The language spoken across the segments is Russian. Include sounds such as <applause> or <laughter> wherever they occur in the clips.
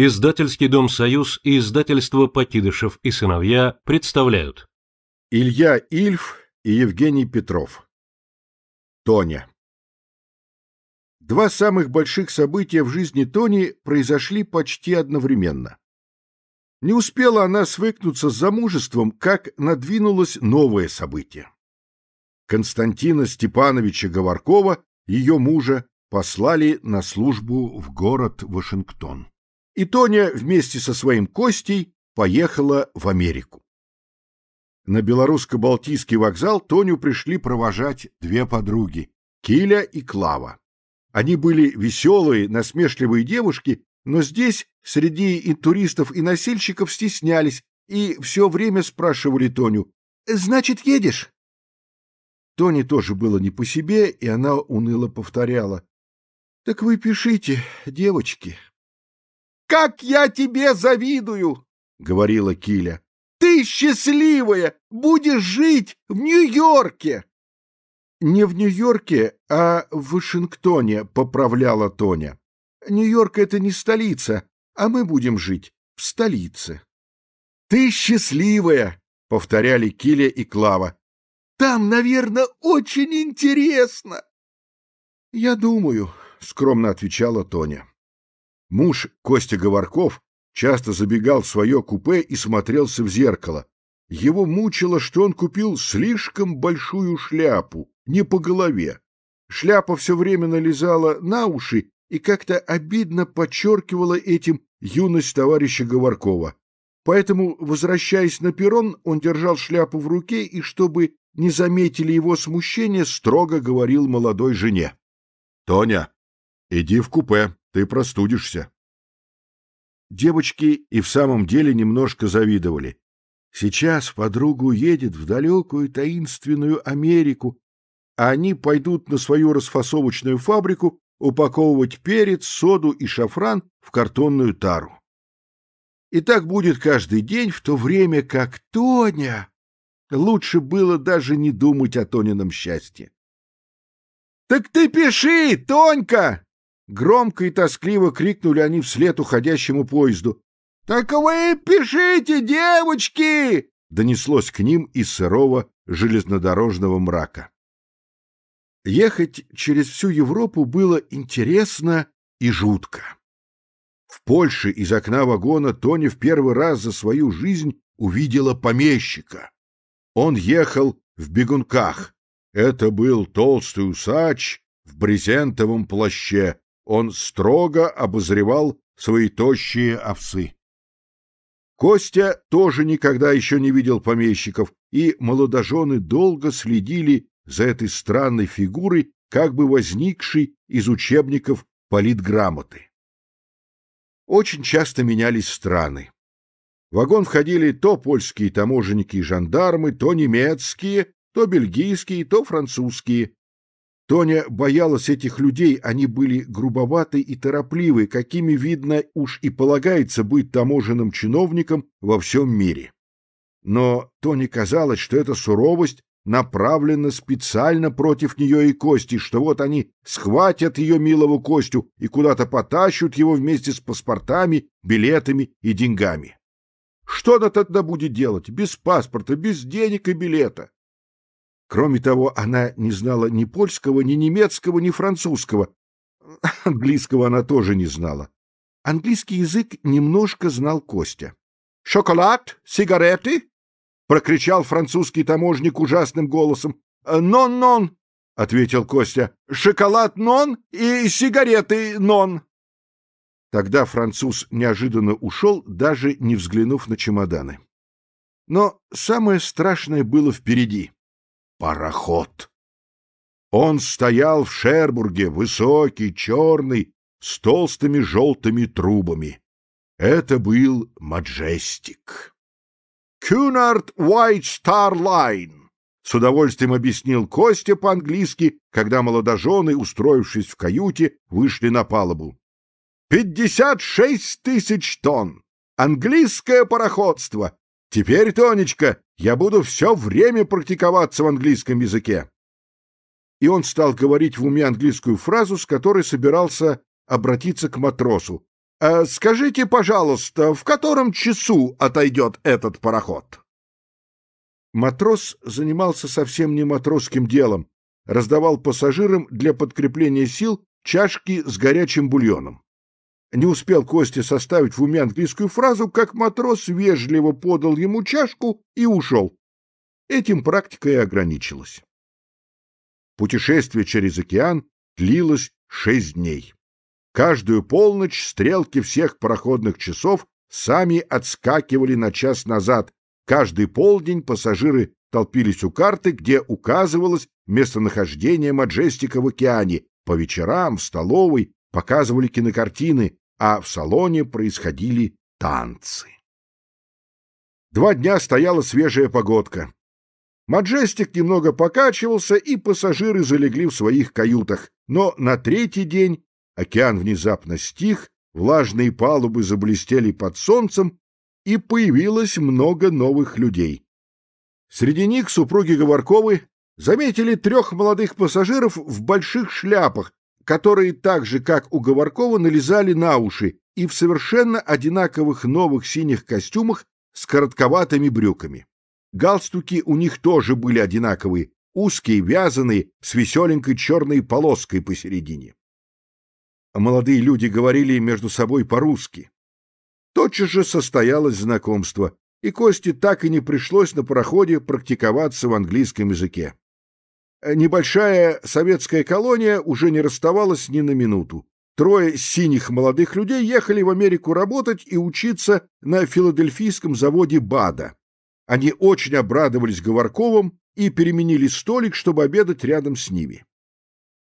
Издательский дом «Союз» и издательство «Покидышев и сыновья» представляют. Илья Ильф и Евгений Петров. Тоня. Два самых больших события в жизни Тони произошли почти одновременно. Не успела она свыкнуться с замужеством, как надвинулось новое событие. Константина Степановича Говоркова, ее мужа, послали на службу в город Вашингтон и Тоня вместе со своим Костей поехала в Америку. На белорусско-балтийский вокзал Тоню пришли провожать две подруги — Киля и Клава. Они были веселые, насмешливые девушки, но здесь среди и туристов, и носильщиков стеснялись и все время спрашивали Тоню «Значит, едешь?» Тоне тоже было не по себе, и она уныло повторяла «Так вы пишите, девочки». Как я тебе завидую, говорила Киля. Ты счастливая, будешь жить в Нью-Йорке. Не в Нью-Йорке, а в Вашингтоне, поправляла Тоня. Нью-Йорк это не столица, а мы будем жить в столице. Ты счастливая, повторяли Киля и Клава. Там, наверное, очень интересно. Я думаю, скромно отвечала Тоня. Муж Костя Говорков часто забегал в свое купе и смотрелся в зеркало. Его мучило, что он купил слишком большую шляпу, не по голове. Шляпа все время налезала на уши и как-то обидно подчеркивала этим юность товарища Говоркова. Поэтому, возвращаясь на перрон, он держал шляпу в руке и, чтобы не заметили его смущения, строго говорил молодой жене. — Тоня, иди в купе ты простудишься. Девочки и в самом деле немножко завидовали. Сейчас подругу едет в далекую таинственную Америку, а они пойдут на свою расфасовочную фабрику упаковывать перец, соду и шафран в картонную тару. И так будет каждый день, в то время как Тоня... Лучше было даже не думать о Тонином счастье. — Так ты пиши, Тонька! Громко и тоскливо крикнули они вслед уходящему поезду. «Так вы пишите, девочки!» донеслось к ним из сырого железнодорожного мрака. Ехать через всю Европу было интересно и жутко. В Польше из окна вагона Тони в первый раз за свою жизнь увидела помещика. Он ехал в бегунках. Это был толстый усач в брезентовом плаще он строго обозревал свои тощие овцы. Костя тоже никогда еще не видел помещиков, и молодожены долго следили за этой странной фигурой, как бы возникшей из учебников политграмоты. Очень часто менялись страны. В вагон входили то польские таможенники и жандармы, то немецкие, то бельгийские, то французские. Тоня боялась этих людей, они были грубоваты и торопливы, какими, видно, уж и полагается быть таможенным чиновником во всем мире. Но Тоне казалось, что эта суровость направлена специально против нее и Кости, что вот они схватят ее милого Костю и куда-то потащут его вместе с паспортами, билетами и деньгами. Что она тогда будет делать без паспорта, без денег и билета? Кроме того, она не знала ни польского, ни немецкого, ни французского. Английского она тоже не знала. Английский язык немножко знал Костя. «Шоколад? Сигареты?» — прокричал французский таможник ужасным голосом. «Нон-нон!» «Э, — ответил Костя. «Шоколад нон и сигареты нон!» Тогда француз неожиданно ушел, даже не взглянув на чемоданы. Но самое страшное было впереди пароход. Он стоял в Шербурге, высокий, черный, с толстыми желтыми трубами. Это был Маджестик. «Кюнард Уайт Стар Лайн», — с удовольствием объяснил Костя по-английски, когда молодожены, устроившись в каюте, вышли на палубу. «Пятьдесят шесть тысяч тонн! Английское пароходство! Теперь, Тонечка, я буду все время практиковаться в английском языке. И он стал говорить в уме английскую фразу, с которой собирался обратиться к матросу. «Э, «Скажите, пожалуйста, в котором часу отойдет этот пароход?» Матрос занимался совсем не матросским делом, раздавал пассажирам для подкрепления сил чашки с горячим бульоном. Не успел Костя составить в уме английскую фразу, как матрос вежливо подал ему чашку и ушел. Этим практика и ограничилась. Путешествие через океан длилось шесть дней. Каждую полночь стрелки всех пароходных часов сами отскакивали на час назад. Каждый полдень пассажиры толпились у карты, где указывалось местонахождение Маджестика в океане. По вечерам в столовой показывали кинокартины, а в салоне происходили танцы. Два дня стояла свежая погодка. Маджестик немного покачивался, и пассажиры залегли в своих каютах. Но на третий день океан внезапно стих, влажные палубы заблестели под солнцем, и появилось много новых людей. Среди них супруги Говорковы заметили трех молодых пассажиров в больших шляпах, которые так же, как у Говоркова, налезали на уши и в совершенно одинаковых новых синих костюмах с коротковатыми брюками. Галстуки у них тоже были одинаковые, узкие, вязаные, с веселенькой черной полоской посередине. Молодые люди говорили между собой по-русски. Тотчас же состоялось знакомство, и Косте так и не пришлось на пароходе практиковаться в английском языке. Э, небольшая советская колония уже не расставалась ни на минуту. Трое синих молодых людей ехали в Америку работать и учиться на филадельфийском заводе БАДа. Они очень обрадовались Говорковым и переменили столик, чтобы обедать рядом с ними.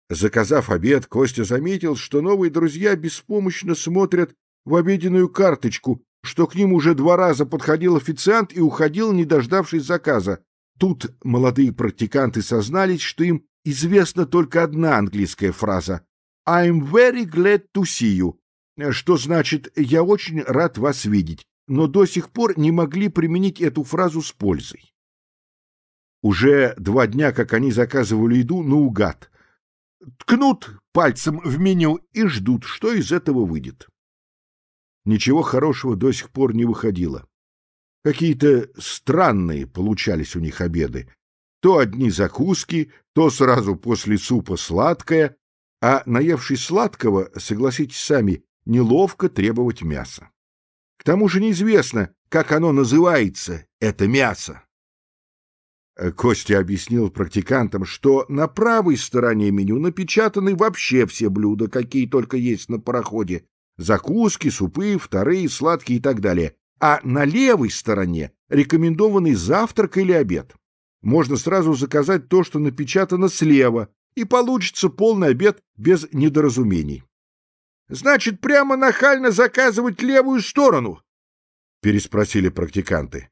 Заказав обед, Костя заметил, что новые друзья беспомощно смотрят в обеденную карточку, что к ним уже два раза подходил официант и уходил, не дождавшись заказа. Тут молодые практиканты сознались, что им известна только одна английская фраза «I'm very glad to see you», что значит «я очень рад вас видеть», но до сих пор не могли применить эту фразу с пользой. Уже два дня, как они заказывали еду наугад. Ткнут пальцем в меню и ждут, что из этого выйдет. Ничего хорошего до сих пор не выходило. Какие-то странные получались у них обеды. То одни закуски, то сразу после супа сладкое, а наевшись сладкого, согласитесь сами, неловко требовать мяса. К тому же неизвестно, как оно называется, это мясо. Э, Костя объяснил практикантам, что на правой стороне меню напечатаны вообще все блюда, какие только есть на пароходе. Закуски, супы, вторые, сладкие и так далее а на левой стороне рекомендованный завтрак или обед. Можно сразу заказать то, что напечатано слева, и получится полный обед без недоразумений. Значит, прямо нахально заказывать левую сторону? переспросили практиканты.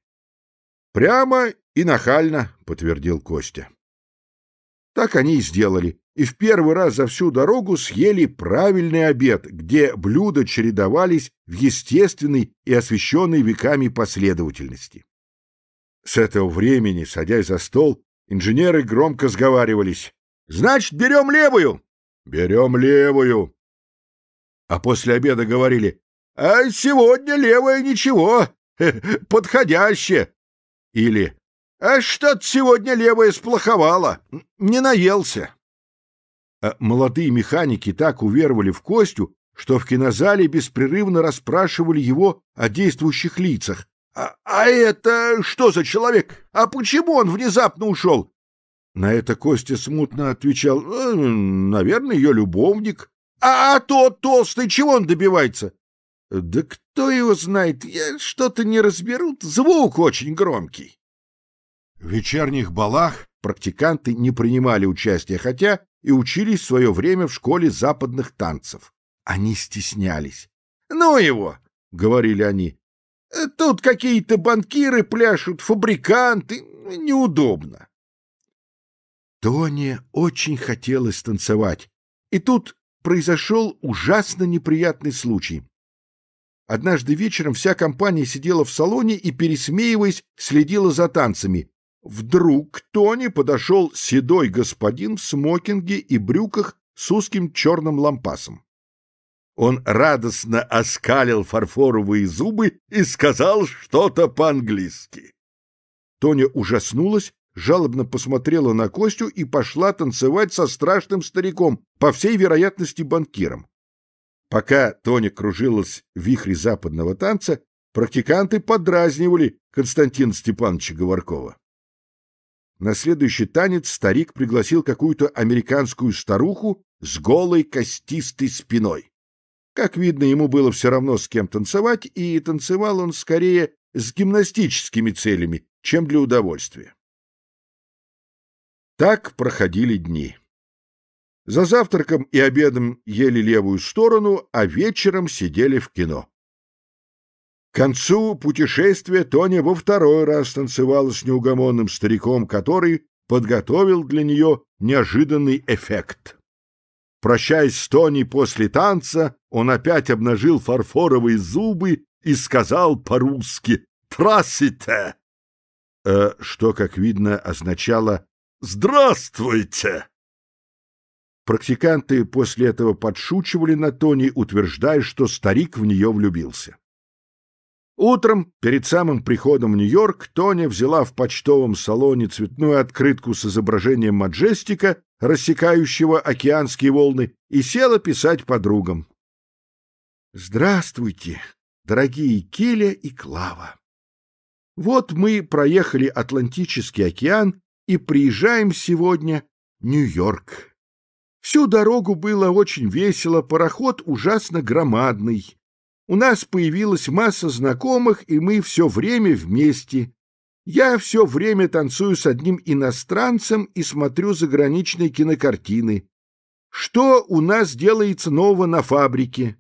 Прямо и нахально, подтвердил Костя. Так они и сделали и в первый раз за всю дорогу съели правильный обед, где блюда чередовались в естественной и освещенной веками последовательности. С этого времени, садясь за стол, инженеры громко сговаривались. «Значит, берем левую!» «Берем левую!» А после обеда говорили. «А сегодня левая ничего, <laughs> подходящее!» Или «А что-то сегодня левая сплоховала, не наелся!» А молодые механики так уверовали в Костю, что в кинозале беспрерывно расспрашивали его о действующих лицах. «А, «А это что за человек? А почему он внезапно ушел?» На это Костя смутно отвечал, «Э, «Наверное, ее любовник». «А, а тот толстый, чего он добивается?» «Да кто его знает, я что-то не разберу, звук очень громкий». В вечерних балах практиканты не принимали участия, хотя и учились в свое время в школе западных танцев. Они стеснялись. «Ну его!» — говорили они. «Э, «Тут какие-то банкиры пляшут, фабриканты. Неудобно». Тоне очень хотелось танцевать. И тут произошел ужасно неприятный случай. Однажды вечером вся компания сидела в салоне и, пересмеиваясь, следила за танцами. Вдруг к Тони подошел седой господин в смокинге и брюках с узким черным лампасом. Он радостно оскалил фарфоровые зубы и сказал что-то по-английски. Тоня ужаснулась, жалобно посмотрела на Костю и пошла танцевать со страшным стариком, по всей вероятности банкиром. Пока Тоня кружилась в вихре западного танца, практиканты подразнивали Константина Степановича Говоркова. На следующий танец старик пригласил какую-то американскую старуху с голой костистой спиной. Как видно, ему было все равно с кем танцевать, и танцевал он скорее с гимнастическими целями, чем для удовольствия. Так проходили дни. За завтраком и обедом ели левую сторону, а вечером сидели в кино. К концу путешествия Тоня во второй раз танцевала с неугомонным стариком, который подготовил для нее неожиданный эффект. Прощаясь с Тони после танца, он опять обнажил фарфоровые зубы и сказал по-русски «Трасите!» э, Что, как видно, означало «Здравствуйте!» Практиканты после этого подшучивали на Тони, утверждая, что старик в нее влюбился. Утром, перед самым приходом в Нью-Йорк, Тоня взяла в почтовом салоне цветную открытку с изображением Маджестика, рассекающего океанские волны, и села писать подругам. «Здравствуйте, дорогие Келя и Клава! Вот мы проехали Атлантический океан и приезжаем сегодня в Нью-Йорк. Всю дорогу было очень весело, пароход ужасно громадный». У нас появилась масса знакомых, и мы все время вместе. Я все время танцую с одним иностранцем и смотрю заграничные кинокартины. Что у нас делается нового на фабрике?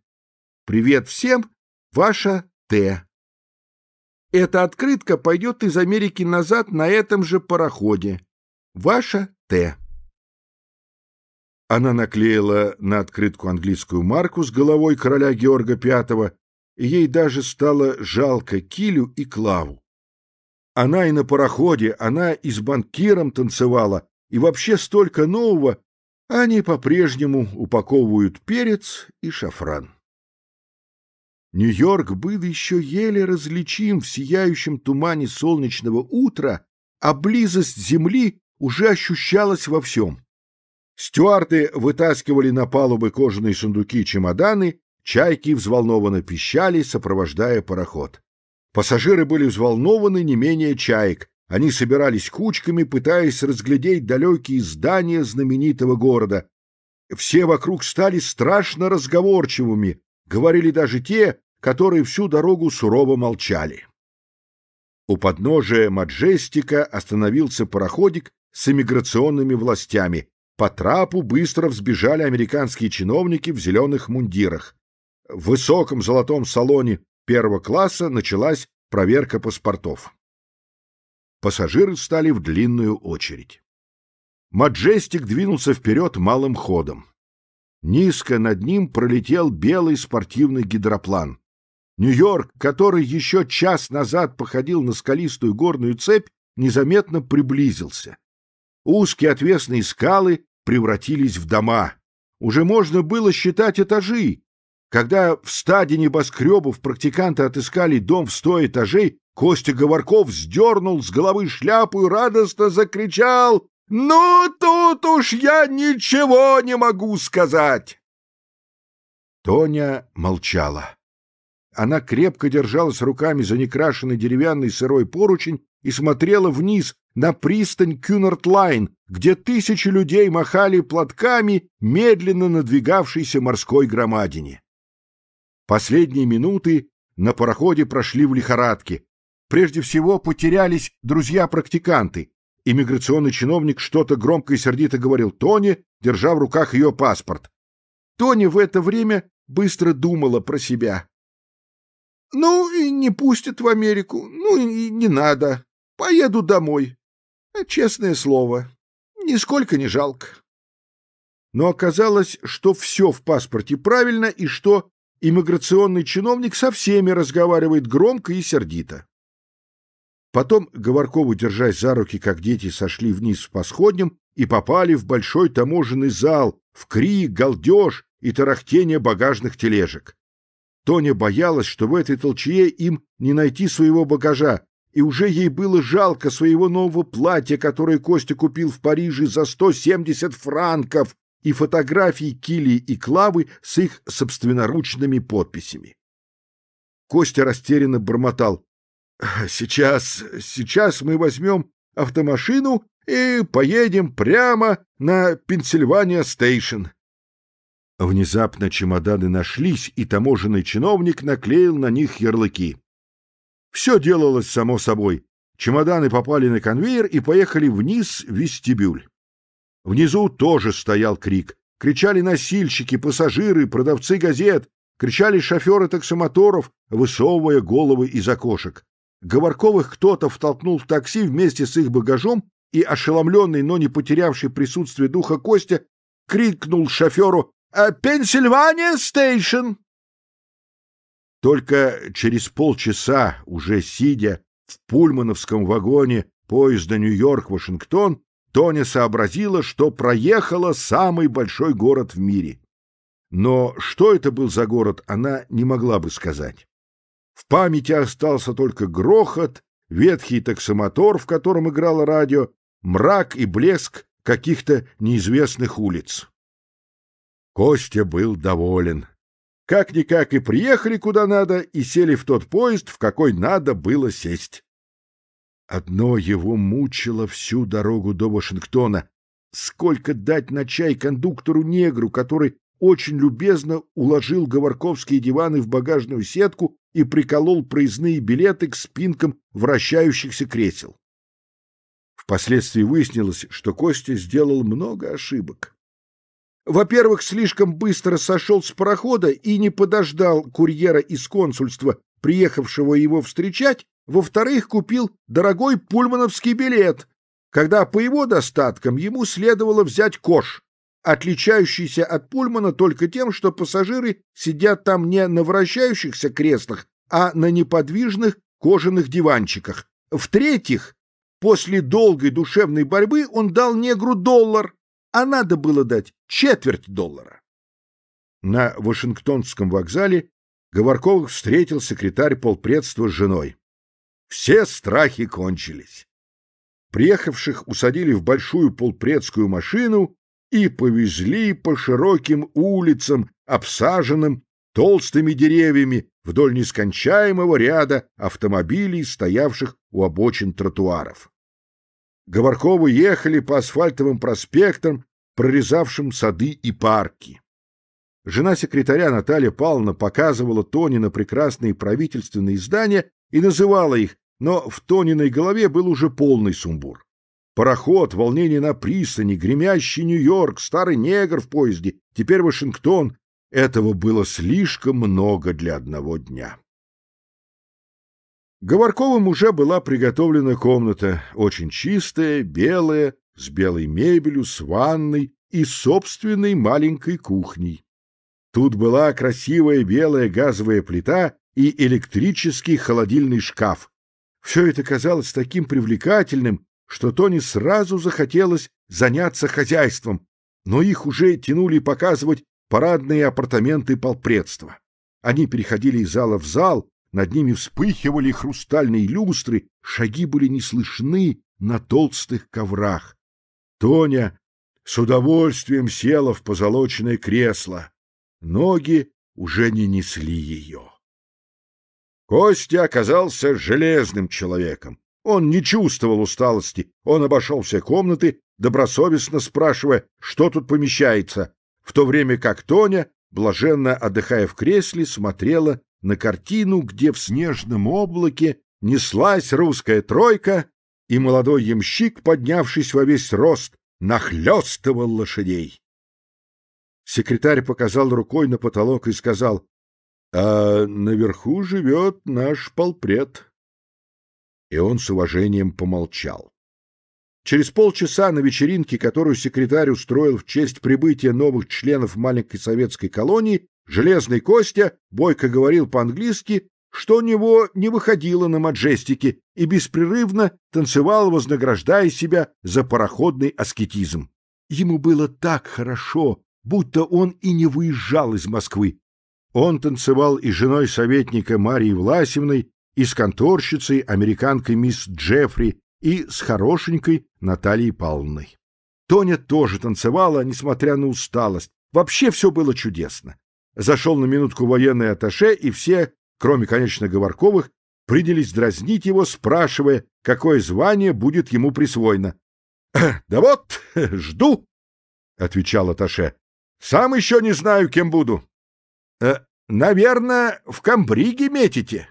Привет всем, ваша Т. Эта открытка пойдет из Америки назад на этом же пароходе. Ваша Т. Она наклеила на открытку английскую марку с головой короля Георга V, и ей даже стало жалко Килю и Клаву. Она и на пароходе, она и с банкиром танцевала, и вообще столько нового, а они по-прежнему упаковывают перец и шафран. Нью-Йорк был еще еле различим в сияющем тумане солнечного утра, а близость земли уже ощущалась во всем. Стюарты вытаскивали на палубы кожаные сундуки и чемоданы, чайки взволнованно пищали, сопровождая пароход. Пассажиры были взволнованы не менее чаек. Они собирались кучками, пытаясь разглядеть далекие здания знаменитого города. Все вокруг стали страшно разговорчивыми, говорили даже те, которые всю дорогу сурово молчали. У подножия Маджестика остановился пароходик с иммиграционными властями. По трапу быстро взбежали американские чиновники в зеленых мундирах. В высоком золотом салоне первого класса началась проверка паспортов. Пассажиры встали в длинную очередь. Маджестик двинулся вперед малым ходом. Низко над ним пролетел белый спортивный гидроплан. Нью-Йорк, который еще час назад походил на скалистую горную цепь, незаметно приблизился. Узкие отвесные скалы превратились в дома. Уже можно было считать этажи. Когда в стаде небоскребов практиканты отыскали дом в сто этажей, Костя Говорков сдернул с головы шляпу и радостно закричал «Ну, тут уж я ничего не могу сказать!» Тоня молчала. Она крепко держалась руками за некрашенный деревянный сырой поручень и смотрела вниз на пристань Кюнертлайн, где тысячи людей махали платками медленно надвигавшейся морской громадине. Последние минуты на пароходе прошли в лихорадке. Прежде всего потерялись друзья-практиканты. Иммиграционный чиновник что-то громко и сердито говорил Тоне, держа в руках ее паспорт. Тони в это время быстро думала про себя. Ну и не пустят в Америку, ну и не надо. Поеду домой. Честное слово, нисколько не жалко. Но оказалось, что все в паспорте правильно и что иммиграционный чиновник со всеми разговаривает громко и сердито. Потом Говоркову, держась за руки, как дети, сошли вниз в сходням и попали в большой таможенный зал, в крик, галдеж и тарахтение багажных тележек. Тоня боялась, что в этой толчье им не найти своего багажа, и уже ей было жалко своего нового платья, которое Костя купил в Париже за 170 франков, и фотографии Килии и Клавы с их собственноручными подписями. Костя растерянно бормотал. «Сейчас, сейчас мы возьмем автомашину и поедем прямо на Пенсильвания-стейшн. Внезапно чемоданы нашлись, и таможенный чиновник наклеил на них ярлыки. Все делалось само собой. Чемоданы попали на конвейер и поехали вниз в вестибюль. Внизу тоже стоял крик. Кричали носильщики, пассажиры, продавцы газет, кричали шоферы таксомоторов, высовывая головы из окошек. Говорковых кто-то втолкнул в такси вместе с их багажом, и ошеломленный, но не потерявший присутствие духа Костя крикнул шоферу а Пенсильвания Стейшн!» Только через полчаса, уже сидя в пульмановском вагоне поезда Нью-Йорк-Вашингтон, Тоня сообразила, что проехала самый большой город в мире. Но что это был за город, она не могла бы сказать. В памяти остался только грохот, ветхий таксомотор, в котором играло радио, мрак и блеск каких-то неизвестных улиц. Костя был доволен. Как-никак и приехали куда надо, и сели в тот поезд, в какой надо было сесть. Одно его мучило всю дорогу до Вашингтона. Сколько дать на чай кондуктору-негру, который очень любезно уложил говорковские диваны в багажную сетку и приколол проездные билеты к спинкам вращающихся кресел. Впоследствии выяснилось, что Костя сделал много ошибок. Во-первых, слишком быстро сошел с парохода и не подождал курьера из консульства, приехавшего его встречать. Во-вторых, купил дорогой пульмановский билет, когда по его достаткам ему следовало взять кош, отличающийся от пульмана только тем, что пассажиры сидят там не на вращающихся креслах, а на неподвижных кожаных диванчиках. В-третьих, после долгой душевной борьбы он дал негру доллар, а надо было дать четверть доллара. На Вашингтонском вокзале Говорков встретил секретарь полпредства с женой. Все страхи кончились. Приехавших усадили в большую полпредскую машину и повезли по широким улицам, обсаженным толстыми деревьями вдоль нескончаемого ряда автомобилей, стоявших у обочин тротуаров. Говорковы ехали по асфальтовым проспектам, прорезавшим сады и парки. Жена секретаря Наталья Павловна показывала Тони на прекрасные правительственные здания и называла их, но в Тониной голове был уже полный сумбур. Пароход, волнение на пристани, гремящий Нью-Йорк, старый негр в поезде, теперь Вашингтон. Этого было слишком много для одного дня. Говорковым уже была приготовлена комната, очень чистая, белая, с белой мебелью, с ванной и собственной маленькой кухней. Тут была красивая белая газовая плита и электрический холодильный шкаф. Все это казалось таким привлекательным, что Тони сразу захотелось заняться хозяйством, но их уже тянули показывать парадные апартаменты полпредства. Они переходили из зала в зал, над ними вспыхивали хрустальные люстры, шаги были не слышны на толстых коврах. Тоня с удовольствием села в позолоченное кресло. Ноги уже не несли ее. Костя оказался железным человеком. Он не чувствовал усталости. Он обошел все комнаты, добросовестно спрашивая, что тут помещается, в то время как Тоня, блаженно отдыхая в кресле, смотрела на картину, где в снежном облаке неслась русская тройка, и молодой ямщик, поднявшись во весь рост, нахлёстывал лошадей. Секретарь показал рукой на потолок и сказал, «А наверху живет наш полпред». И он с уважением помолчал. Через полчаса на вечеринке, которую секретарь устроил в честь прибытия новых членов маленькой советской колонии, Железный Костя бойко говорил по-английски, что у него не выходило на маджестике, и беспрерывно танцевал, вознаграждая себя за пароходный аскетизм. Ему было так хорошо, будто он и не выезжал из Москвы. Он танцевал и с женой советника Марии Власевной, и с конторщицей, американкой мисс Джеффри, и с хорошенькой Натальей Павловной. Тоня тоже танцевала, несмотря на усталость. Вообще все было чудесно зашел на минутку военный аташе, и все, кроме, конечно, Говорковых, принялись дразнить его, спрашивая, какое звание будет ему присвоено. «Э, «Да вот, <laughs> жду», — отвечал Аташе. «Сам еще не знаю, кем буду». «Э, «Наверное, в комбриге метите».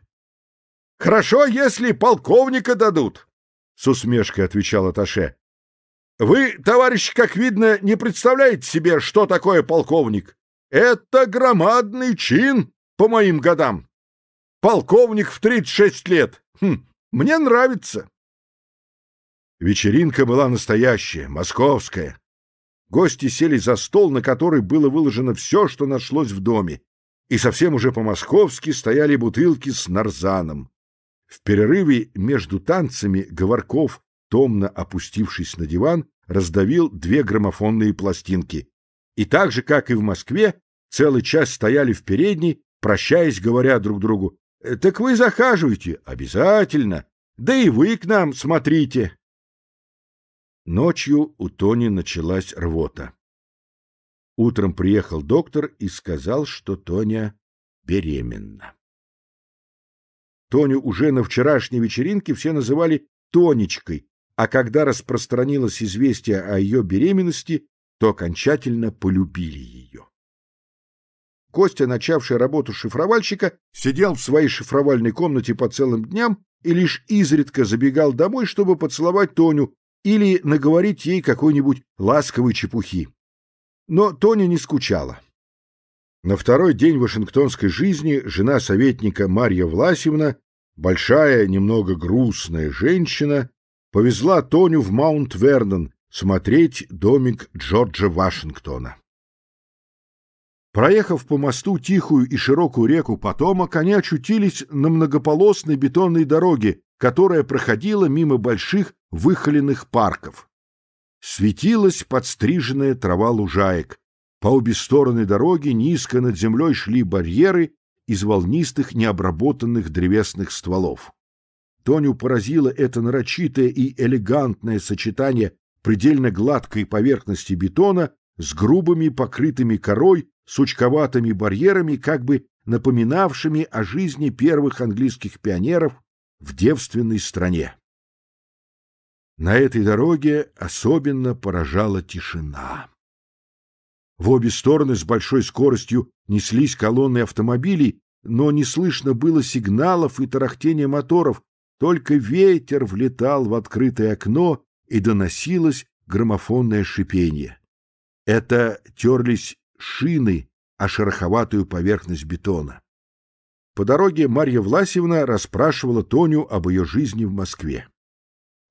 «Хорошо, если полковника дадут», — с усмешкой отвечал Аташе. «Вы, товарищ, как видно, не представляете себе, что такое полковник. Это громадный чин по моим годам. Полковник в 36 лет. Хм, мне нравится. Вечеринка была настоящая, московская. Гости сели за стол, на который было выложено все, что нашлось в доме, и совсем уже по-московски стояли бутылки с нарзаном. В перерыве между танцами Говорков, томно опустившись на диван, раздавил две граммофонные пластинки. И так же, как и в Москве, целый час стояли в передней, прощаясь, говоря друг другу, «Э, «Так вы захаживайте, обязательно, да и вы к нам смотрите». Ночью у Тони началась рвота. Утром приехал доктор и сказал, что Тоня беременна. Тоню уже на вчерашней вечеринке все называли Тонечкой, а когда распространилось известие о ее беременности, то окончательно полюбили ее. Костя, начавший работу шифровальщика, сидел в своей шифровальной комнате по целым дням и лишь изредка забегал домой, чтобы поцеловать Тоню или наговорить ей какой-нибудь ласковой чепухи. Но Тоня не скучала. На второй день вашингтонской жизни жена советника Марья Власевна, большая, немного грустная женщина, повезла Тоню в Маунт-Вернон смотреть домик Джорджа Вашингтона. Проехав по мосту тихую и широкую реку Потомок, они очутились на многополосной бетонной дороге, которая проходила мимо больших выхоленных парков. Светилась подстриженная трава лужаек. По обе стороны дороги низко над землей шли барьеры из волнистых необработанных древесных стволов. Тоню поразило это нарочитое и элегантное сочетание предельно гладкой поверхности бетона с грубыми покрытыми корой сучковатыми барьерами, как бы напоминавшими о жизни первых английских пионеров в девственной стране. На этой дороге особенно поражала тишина. В обе стороны с большой скоростью неслись колонны автомобилей, но не слышно было сигналов и тарахтения моторов, только ветер влетал в открытое окно и доносилось граммофонное шипение. Это терлись шины а шероховатую поверхность бетона. По дороге Марья Власьевна расспрашивала Тоню об ее жизни в Москве.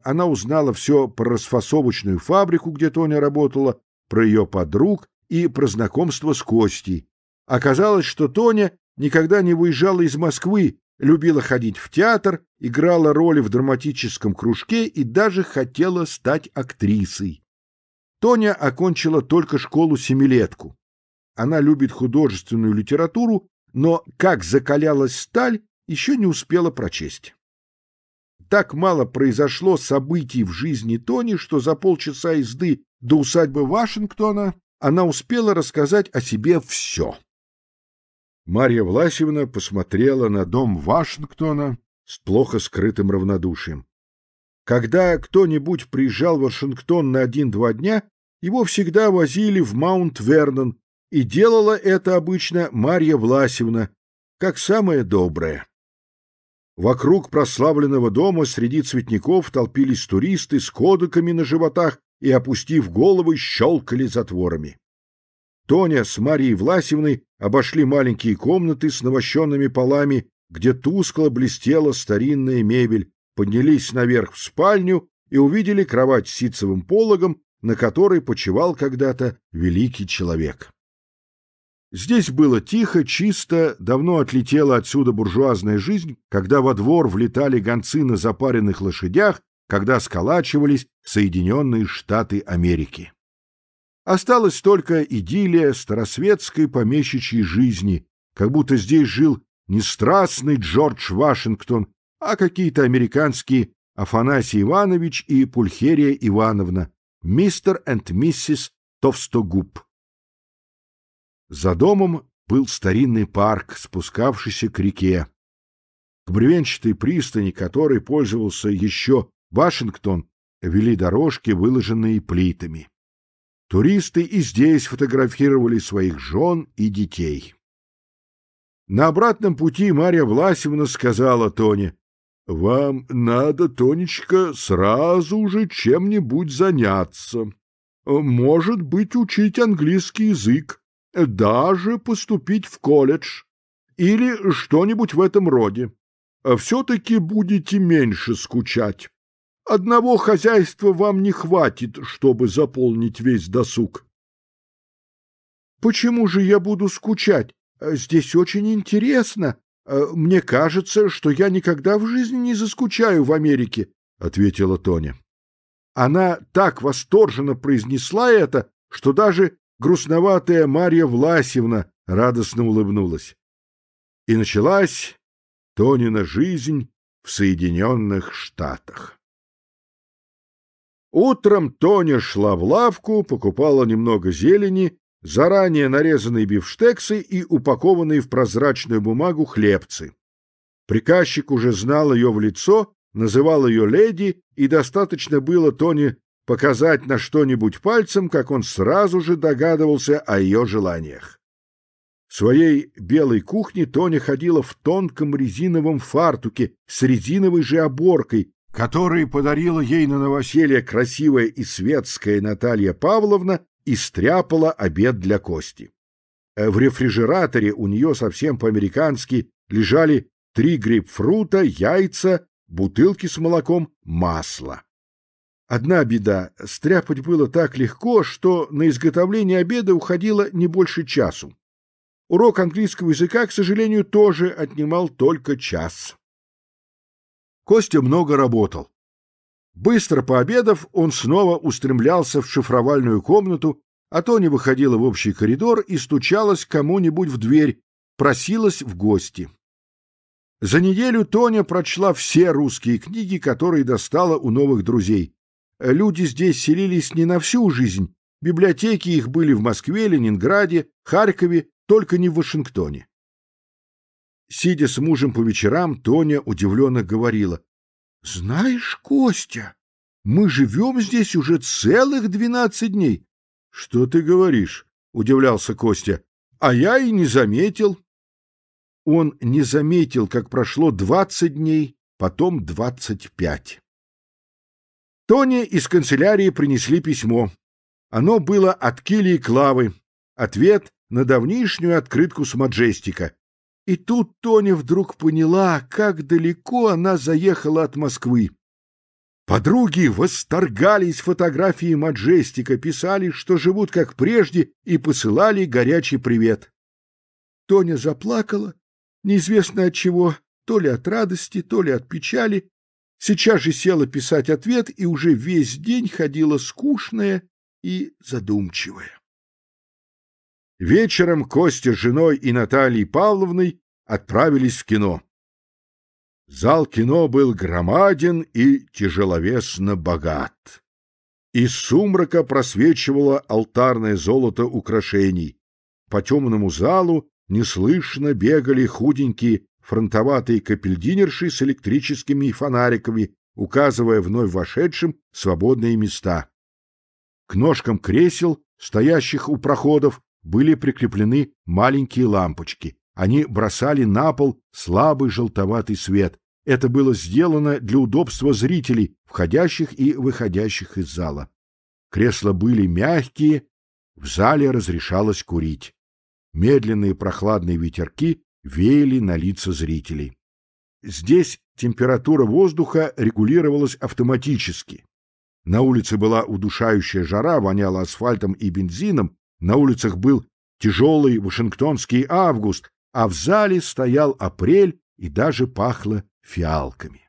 Она узнала все про расфасовочную фабрику, где Тоня работала, про ее подруг и про знакомство с Костей. Оказалось, что Тоня никогда не выезжала из Москвы, любила ходить в театр, играла роли в драматическом кружке и даже хотела стать актрисой. Тоня окончила только школу-семилетку она любит художественную литературу, но «Как закалялась сталь» еще не успела прочесть. Так мало произошло событий в жизни Тони, что за полчаса езды до усадьбы Вашингтона она успела рассказать о себе все. Марья Власьевна посмотрела на дом Вашингтона с плохо скрытым равнодушием. Когда кто-нибудь приезжал в Вашингтон на один-два дня, его всегда возили в Маунт-Вернон, и делала это обычно Марья Власевна, как самое доброе. Вокруг прославленного дома среди цветников толпились туристы с кодеками на животах и, опустив головы, щелкали затворами. Тоня с Марией Власевной обошли маленькие комнаты с навощенными полами, где тускло блестела старинная мебель, поднялись наверх в спальню и увидели кровать с ситцевым пологом, на которой почевал когда-то великий человек. Здесь было тихо, чисто, давно отлетела отсюда буржуазная жизнь, когда во двор влетали гонцы на запаренных лошадях, когда сколачивались Соединенные Штаты Америки. Осталась только идиллия старосветской помещичьей жизни, как будто здесь жил не страстный Джордж Вашингтон, а какие-то американские Афанасий Иванович и Пульхерия Ивановна, мистер и миссис Товстогуб. За домом был старинный парк, спускавшийся к реке. К бревенчатой пристани, которой пользовался еще Вашингтон, вели дорожки, выложенные плитами. Туристы и здесь фотографировали своих жен и детей. На обратном пути Марья Власевна сказала Тоне, «Вам надо, Тонечка, сразу же чем-нибудь заняться. Может быть, учить английский язык даже поступить в колледж или что-нибудь в этом роде. А Все-таки будете меньше скучать. Одного хозяйства вам не хватит, чтобы заполнить весь досуг. Почему же я буду скучать? Здесь очень интересно. Мне кажется, что я никогда в жизни не заскучаю в Америке, — ответила Тоня. Она так восторженно произнесла это, что даже грустноватая Марья Власьевна радостно улыбнулась. И началась Тонина жизнь в Соединенных Штатах. Утром Тоня шла в лавку, покупала немного зелени, заранее нарезанные бифштексы и упакованные в прозрачную бумагу хлебцы. Приказчик уже знал ее в лицо, называл ее леди, и достаточно было Тоне показать на что-нибудь пальцем, как он сразу же догадывался о ее желаниях. В своей белой кухне Тоня ходила в тонком резиновом фартуке с резиновой же оборкой, который подарила ей на новоселье красивая и светская Наталья Павловна и стряпала обед для Кости. Э, в рефрижераторе у нее совсем по-американски лежали три грейпфрута, яйца, бутылки с молоком, масло. Одна беда — стряпать было так легко, что на изготовление обеда уходило не больше часу. Урок английского языка, к сожалению, тоже отнимал только час. Костя много работал. Быстро пообедав, он снова устремлялся в шифровальную комнату, а то не выходила в общий коридор и стучалась кому-нибудь в дверь, просилась в гости. За неделю Тоня прочла все русские книги, которые достала у новых друзей люди здесь селились не на всю жизнь. Библиотеки их были в Москве, Ленинграде, Харькове, только не в Вашингтоне. Сидя с мужем по вечерам, Тоня удивленно говорила. — Знаешь, Костя, мы живем здесь уже целых двенадцать дней. — Что ты говоришь? — удивлялся Костя. — А я и не заметил. Он не заметил, как прошло двадцать дней, потом двадцать пять. Тони из канцелярии принесли письмо. Оно было от Килии Клавы. Ответ на давнишнюю открытку с Маджестика. И тут Тоня вдруг поняла, как далеко она заехала от Москвы. Подруги восторгались фотографией Маджестика, писали, что живут как прежде, и посылали горячий привет. Тоня заплакала, неизвестно от чего, то ли от радости, то ли от печали, Сейчас же села писать ответ и уже весь день ходила скучная и задумчивая. Вечером Костя с женой и Натальей Павловной отправились в кино. Зал кино был громаден и тяжеловесно богат. Из сумрака просвечивало алтарное золото украшений. По темному залу неслышно бегали худенькие фронтоватой капельдинершей с электрическими фонариками, указывая вновь вошедшим свободные места. К ножкам кресел, стоящих у проходов, были прикреплены маленькие лампочки. Они бросали на пол слабый желтоватый свет. Это было сделано для удобства зрителей, входящих и выходящих из зала. Кресла были мягкие, в зале разрешалось курить. Медленные прохладные ветерки веяли на лица зрителей. Здесь температура воздуха регулировалась автоматически. На улице была удушающая жара, воняло асфальтом и бензином, на улицах был тяжелый вашингтонский август, а в зале стоял апрель и даже пахло фиалками.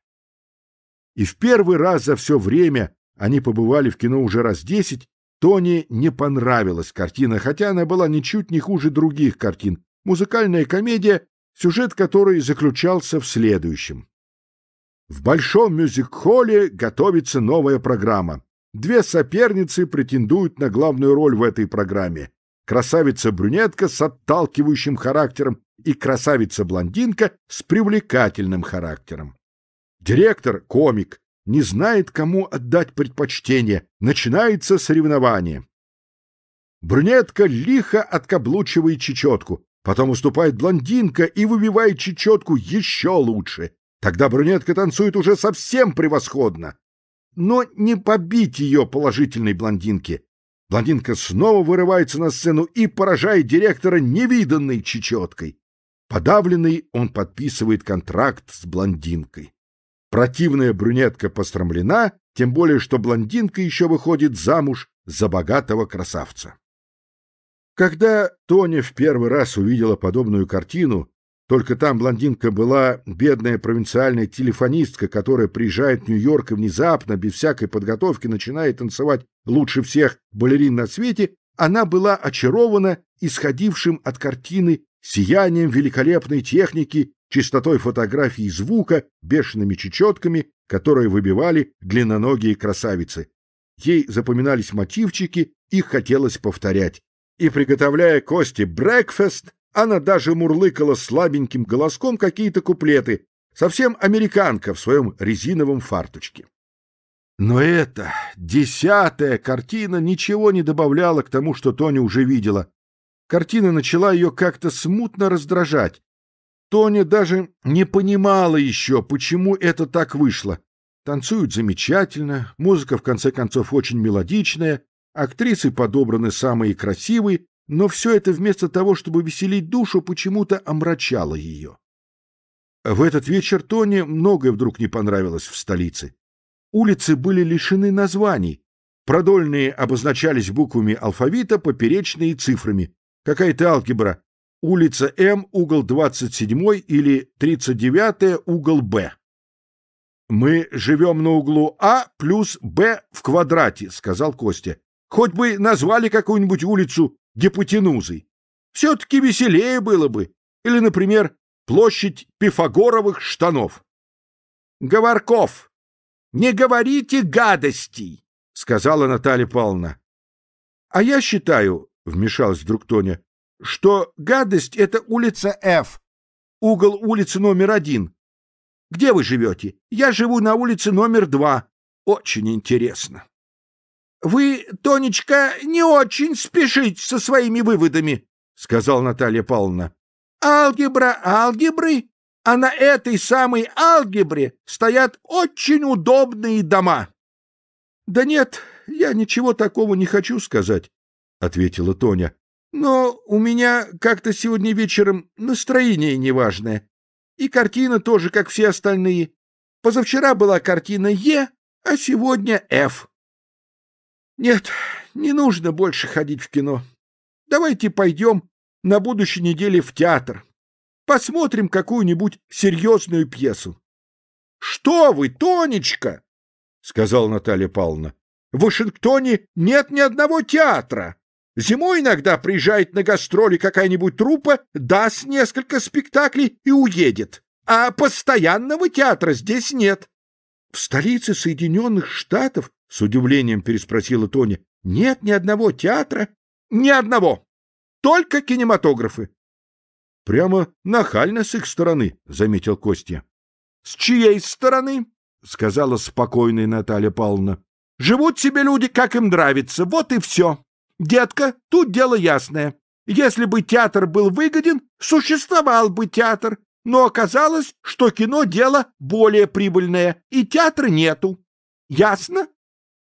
И в первый раз за все время они побывали в кино уже раз десять, Тони не понравилась картина, хотя она была ничуть не хуже других картин, музыкальная комедия, сюжет которой заключался в следующем. В Большом мюзик-холле готовится новая программа. Две соперницы претендуют на главную роль в этой программе. Красавица-брюнетка с отталкивающим характером и красавица-блондинка с привлекательным характером. Директор, комик, не знает, кому отдать предпочтение. Начинается соревнование. Брюнетка лихо откаблучивает чечетку. Потом уступает блондинка и выбивает чечетку еще лучше. Тогда брюнетка танцует уже совсем превосходно. Но не побить ее положительной блондинке. Блондинка снова вырывается на сцену и поражает директора невиданной чечеткой. Подавленный он подписывает контракт с блондинкой. Противная брюнетка пострамлена, тем более что блондинка еще выходит замуж за богатого красавца. Когда Тоня в первый раз увидела подобную картину, только там блондинка была бедная провинциальная телефонистка, которая приезжает в Нью-Йорк и внезапно, без всякой подготовки, начинает танцевать лучше всех балерин на свете, она была очарована исходившим от картины сиянием великолепной техники, чистотой фотографии и звука, бешеными чечетками, которые выбивали длинноногие красавицы. Ей запоминались мотивчики, их хотелось повторять и приготовляя Кости брекфест, она даже мурлыкала слабеньким голоском какие-то куплеты, совсем американка в своем резиновом фарточке. Но эта десятая картина ничего не добавляла к тому, что Тоня уже видела. Картина начала ее как-то смутно раздражать. Тоня даже не понимала еще, почему это так вышло. Танцуют замечательно, музыка в конце концов очень мелодичная, Актрисы подобраны самые красивые, но все это вместо того, чтобы веселить душу, почему-то омрачало ее. В этот вечер Тоне многое вдруг не понравилось в столице. Улицы были лишены названий. Продольные обозначались буквами алфавита, поперечные цифрами. Какая-то алгебра. Улица М, угол 27 или 39, угол Б. «Мы живем на углу А плюс Б в квадрате», — сказал Костя. Хоть бы назвали какую-нибудь улицу гипотенузой. Все-таки веселее было бы. Или, например, площадь пифагоровых штанов. Говорков, не говорите гадостей, сказала Наталья Павловна. А я считаю, вмешалась вдруг Тоня, что гадость — это улица Ф, угол улицы номер один. Где вы живете? Я живу на улице номер два. Очень интересно. «Вы, Тонечка, не очень спешить со своими выводами», — сказал Наталья Павловна. «Алгебра алгебры, а на этой самой алгебре стоят очень удобные дома». «Да нет, я ничего такого не хочу сказать», — ответила Тоня. «Но у меня как-то сегодня вечером настроение неважное. И картина тоже, как все остальные. Позавчера была картина Е, а сегодня F». Нет, не нужно больше ходить в кино. Давайте пойдем на будущей неделе в театр. Посмотрим какую-нибудь серьезную пьесу. — Что вы, Тонечка! — сказала Наталья Павловна. — В Вашингтоне нет ни одного театра. Зимой иногда приезжает на гастроли какая-нибудь труппа, даст несколько спектаклей и уедет. А постоянного театра здесь нет. В столице Соединенных Штатов с удивлением переспросила Тони. Нет ни одного театра, ни одного. Только кинематографы. Прямо нахально с их стороны, заметил Костя. С чьей стороны? сказала спокойная Наталья Павловна. Живут себе люди, как им нравится, вот и все. Детка, тут дело ясное. Если бы театр был выгоден, существовал бы театр, но оказалось, что кино — дело более прибыльное, и театра нету. Ясно?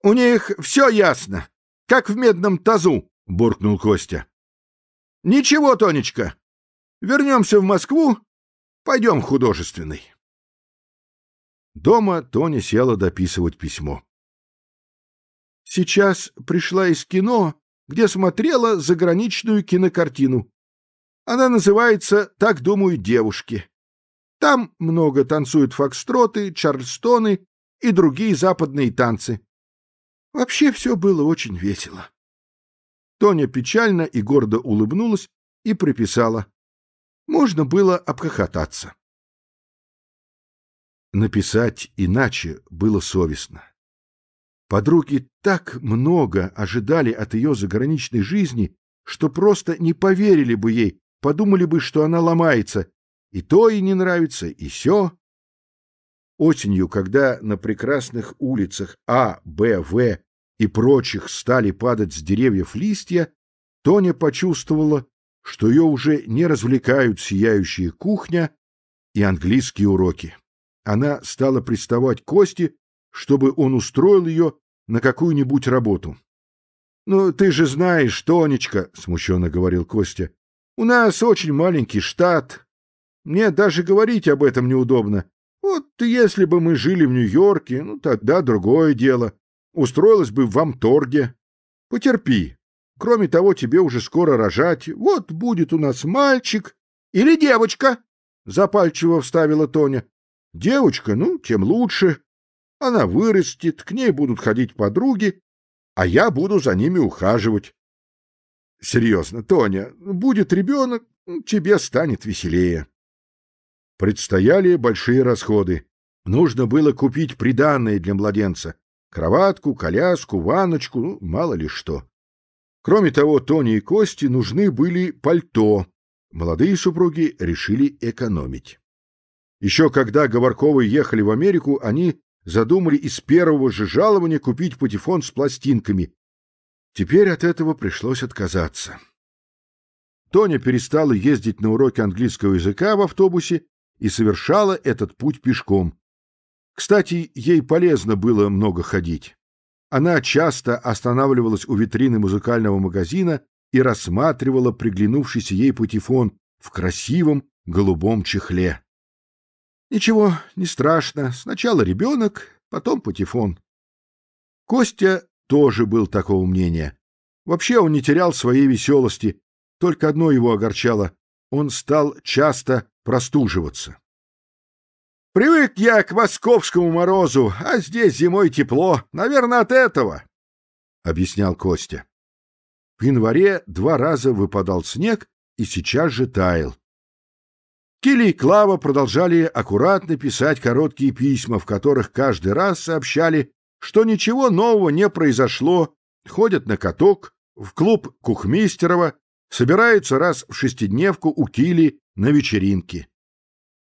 «У них все ясно, как в медном тазу», — буркнул Костя. «Ничего, Тонечка, вернемся в Москву, пойдем художественный». Дома Тоня села дописывать письмо. «Сейчас пришла из кино, где смотрела заграничную кинокартину. Она называется «Так думают девушки». Там много танцуют фокстроты, чарльстоны и другие западные танцы. Вообще все было очень весело. Тоня печально и гордо улыбнулась и прописала. Можно было обхохотаться. Написать иначе было совестно. Подруги так много ожидали от ее заграничной жизни, что просто не поверили бы ей, подумали бы, что она ломается. И то и не нравится, и все. Осенью, когда на прекрасных улицах А, Б, В и прочих стали падать с деревьев листья, Тоня почувствовала, что ее уже не развлекают сияющая кухня и английские уроки. Она стала приставать к Косте, чтобы он устроил ее на какую-нибудь работу. «Ну, ты же знаешь, Тонечка», — смущенно говорил Костя, — «у нас очень маленький штат. Мне даже говорить об этом неудобно. Вот если бы мы жили в Нью-Йорке, ну, тогда другое дело устроилась бы в амторге. Потерпи. Кроме того, тебе уже скоро рожать. Вот будет у нас мальчик или девочка, — запальчиво вставила Тоня. Девочка, ну, тем лучше. Она вырастет, к ней будут ходить подруги, а я буду за ними ухаживать. Серьезно, Тоня, будет ребенок, тебе станет веселее. Предстояли большие расходы. Нужно было купить приданное для младенца, Кроватку, коляску, ваночку, ну, мало ли что. Кроме того, Тони и Кости нужны были пальто. Молодые супруги решили экономить. Еще когда Говорковы ехали в Америку, они задумали из первого же жалования купить патефон с пластинками. Теперь от этого пришлось отказаться. Тоня перестала ездить на уроки английского языка в автобусе и совершала этот путь пешком. Кстати, ей полезно было много ходить. Она часто останавливалась у витрины музыкального магазина и рассматривала приглянувшийся ей патефон в красивом голубом чехле. Ничего, не страшно. Сначала ребенок, потом патефон. Костя тоже был такого мнения. Вообще он не терял своей веселости. Только одно его огорчало — он стал часто простуживаться. Привык я к московскому морозу, а здесь зимой тепло. Наверное, от этого, — объяснял Костя. В январе два раза выпадал снег и сейчас же таял. Кили и Клава продолжали аккуратно писать короткие письма, в которых каждый раз сообщали, что ничего нового не произошло, ходят на каток, в клуб Кухмистерова, собираются раз в шестидневку у Кили на вечеринке.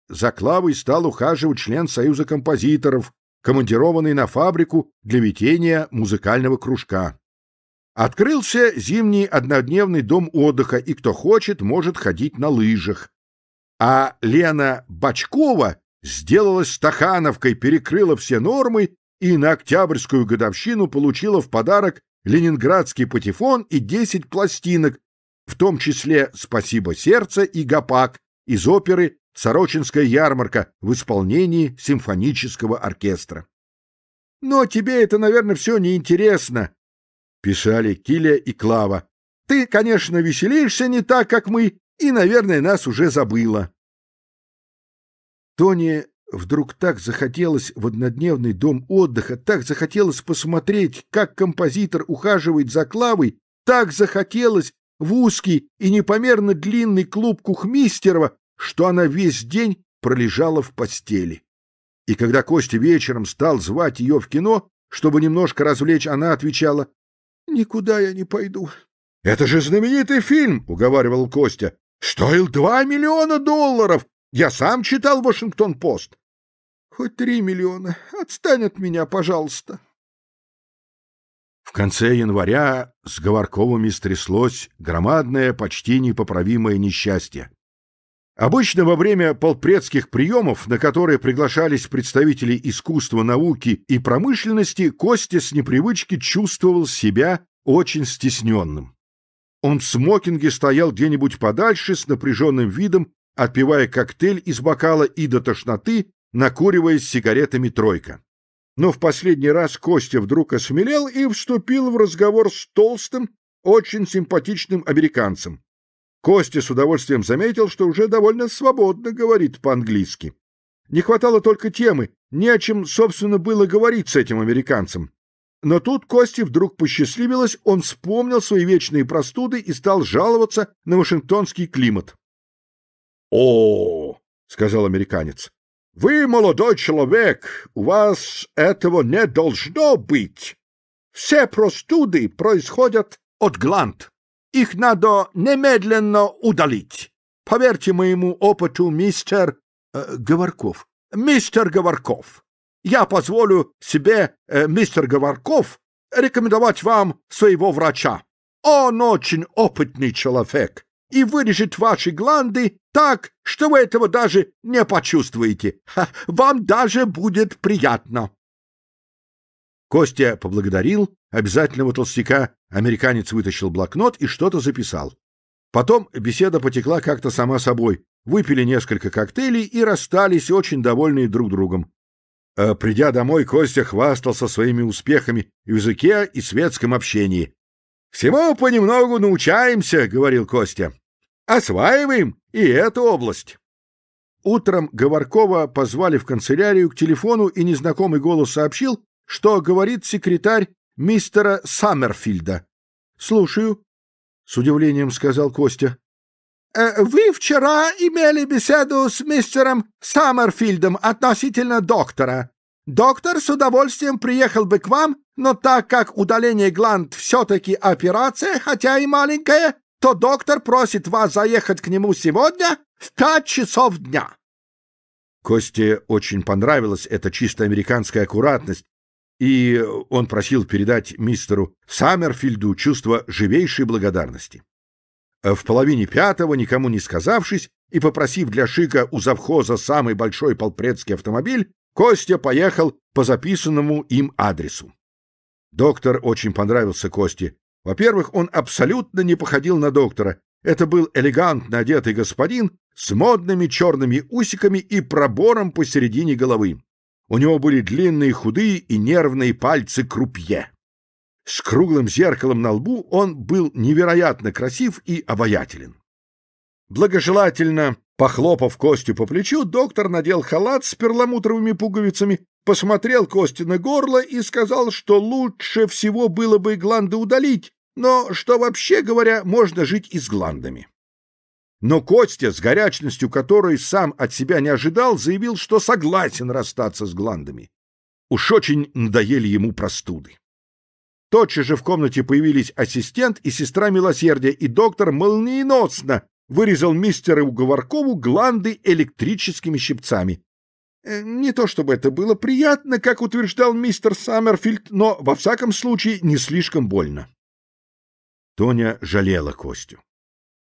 За Клавой стал ухаживать член Союза композиторов, командированный на фабрику для ведения музыкального кружка. Открылся зимний однодневный дом отдыха, и кто хочет, может ходить на лыжах. А Лена Бачкова сделалась стахановкой, перекрыла все нормы и на октябрьскую годовщину получила в подарок ленинградский патефон и 10 пластинок, в том числе «Спасибо сердце» и «Гопак» из оперы Сорочинская ярмарка в исполнении симфонического оркестра. Но тебе это, наверное, все неинтересно, писали Киля и Клава. Ты, конечно, веселишься не так, как мы, и, наверное, нас уже забыла. Тони вдруг так захотелось в однодневный дом отдыха, так захотелось посмотреть, как композитор ухаживает за Клавой, так захотелось в узкий и непомерно длинный клуб Кухмистерова что она весь день пролежала в постели. И когда Костя вечером стал звать ее в кино, чтобы немножко развлечь, она отвечала, «Никуда я не пойду». «Это же знаменитый фильм!» — уговаривал Костя. «Стоил два миллиона долларов! Я сам читал «Вашингтон-Пост». «Хоть три миллиона. Отстань от меня, пожалуйста». В конце января с Говорковыми стряслось громадное, почти непоправимое несчастье. Обычно во время полпредских приемов, на которые приглашались представители искусства, науки и промышленности, Костя с непривычки чувствовал себя очень стесненным. Он в смокинге стоял где-нибудь подальше с напряженным видом, отпивая коктейль из бокала и до тошноты, накуриваясь сигаретами «тройка». Но в последний раз Костя вдруг осмелел и вступил в разговор с толстым, очень симпатичным американцем. Костя с удовольствием заметил, что уже довольно свободно говорит по-английски. Не хватало только темы, не о чем, собственно, было говорить с этим американцем. Но тут Кости вдруг посчастливилось, он вспомнил свои вечные простуды и стал жаловаться на вашингтонский климат. «О, — сказал американец, — вы молодой человек, у вас этого не должно быть. Все простуды происходят от гланд». Их надо немедленно удалить. Поверьте моему опыту, мистер э, Говорков. Мистер Говорков, я позволю себе, э, мистер Говорков, рекомендовать вам своего врача. Он очень опытный человек и вырежет ваши гланды так, что вы этого даже не почувствуете. Ха, вам даже будет приятно. Костя поблагодарил обязательного толстяка американец вытащил блокнот и что-то записал. Потом беседа потекла как-то сама собой. Выпили несколько коктейлей и расстались, очень довольные друг другом. А придя домой, Костя хвастался своими успехами в языке и светском общении. «Всему понемногу научаемся», — говорил Костя. «Осваиваем и эту область». Утром Говоркова позвали в канцелярию к телефону, и незнакомый голос сообщил, что говорит секретарь мистера Саммерфилда. Слушаю, — с удивлением сказал Костя. Э, — Вы вчера имели беседу с мистером Саммерфилдом относительно доктора. Доктор с удовольствием приехал бы к вам, но так как удаление гланд все-таки операция, хотя и маленькая, то доктор просит вас заехать к нему сегодня в пять часов дня. Косте очень понравилась эта чисто американская аккуратность и он просил передать мистеру Саммерфильду чувство живейшей благодарности. А в половине пятого, никому не сказавшись и попросив для Шика у завхоза самый большой полпредский автомобиль, Костя поехал по записанному им адресу. Доктор очень понравился Косте. Во-первых, он абсолютно не походил на доктора. Это был элегантно одетый господин с модными черными усиками и пробором посередине головы. У него были длинные, худые и нервные пальцы крупье. С круглым зеркалом на лбу он был невероятно красив и обаятелен. Благожелательно похлопав Костю по плечу, доктор надел халат с перламутровыми пуговицами, посмотрел Кости на горло и сказал, что лучше всего было бы гланды удалить, но что вообще говоря, можно жить и с гландами. Но Костя, с горячностью которой сам от себя не ожидал, заявил, что согласен расстаться с гландами. Уж очень надоели ему простуды. Тотчас же в комнате появились ассистент и сестра милосердия, и доктор молниеносно вырезал мистеру Уговоркову гланды электрическими щипцами. Э, не то чтобы это было приятно, как утверждал мистер Саммерфильд, но, во всяком случае, не слишком больно. Тоня жалела Костю.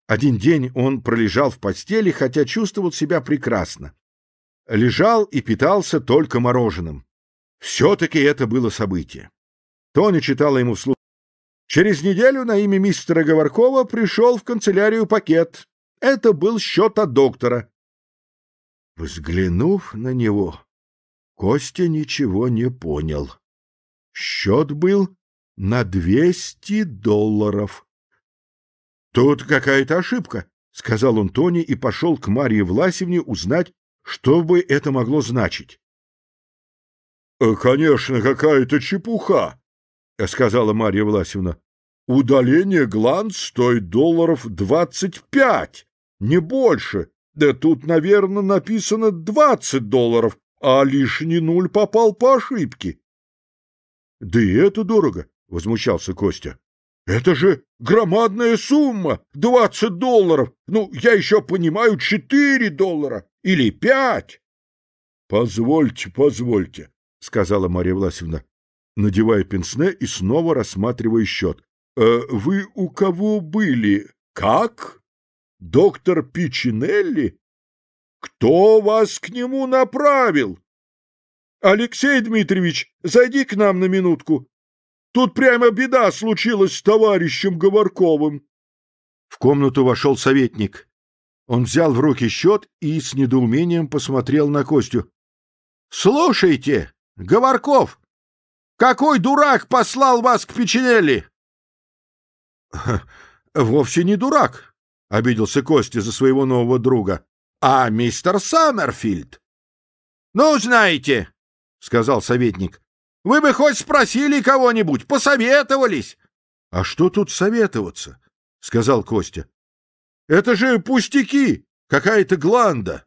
Один день он пролежал в постели, хотя чувствовал себя прекрасно. Лежал и питался только мороженым. Все-таки это было событие. Тони читала ему вслух. Через неделю на имя мистера Говоркова пришел в канцелярию пакет. Это был счет от доктора. Взглянув на него, Костя ничего не понял. Счет был на двести долларов. — Тут какая-то ошибка, — сказал он Тони и пошел к Марии Власевне узнать, что бы это могло значить. «Э, — Конечно, какая-то чепуха, — сказала Марья Власевна. — Удаление гланд стоит долларов двадцать пять, не больше. Да тут, наверное, написано двадцать долларов, а лишний нуль попал по ошибке. — Да и это дорого, — возмущался Костя. Это же громадная сумма! 20 долларов! Ну, я еще понимаю, 4 доллара! Или 5!» «Позвольте, позвольте», — сказала Мария Власевна, надевая пенсне и снова рассматривая счет. «Э, «Вы у кого были? Как? Доктор Пичинелли? Кто вас к нему направил?» «Алексей Дмитриевич, зайди к нам на минутку», Тут прямо беда случилась с товарищем Говорковым. В комнату вошел советник. Он взял в руки счет и с недоумением посмотрел на Костю. — Слушайте, Говорков, какой дурак послал вас к Печенели? <laughs> — Вовсе не дурак, — обиделся Костя за своего нового друга, — а мистер Саммерфильд. — Ну, знаете, — сказал советник, вы бы хоть спросили кого-нибудь, посоветовались. — А что тут советоваться? — сказал Костя. — Это же пустяки, какая-то гланда.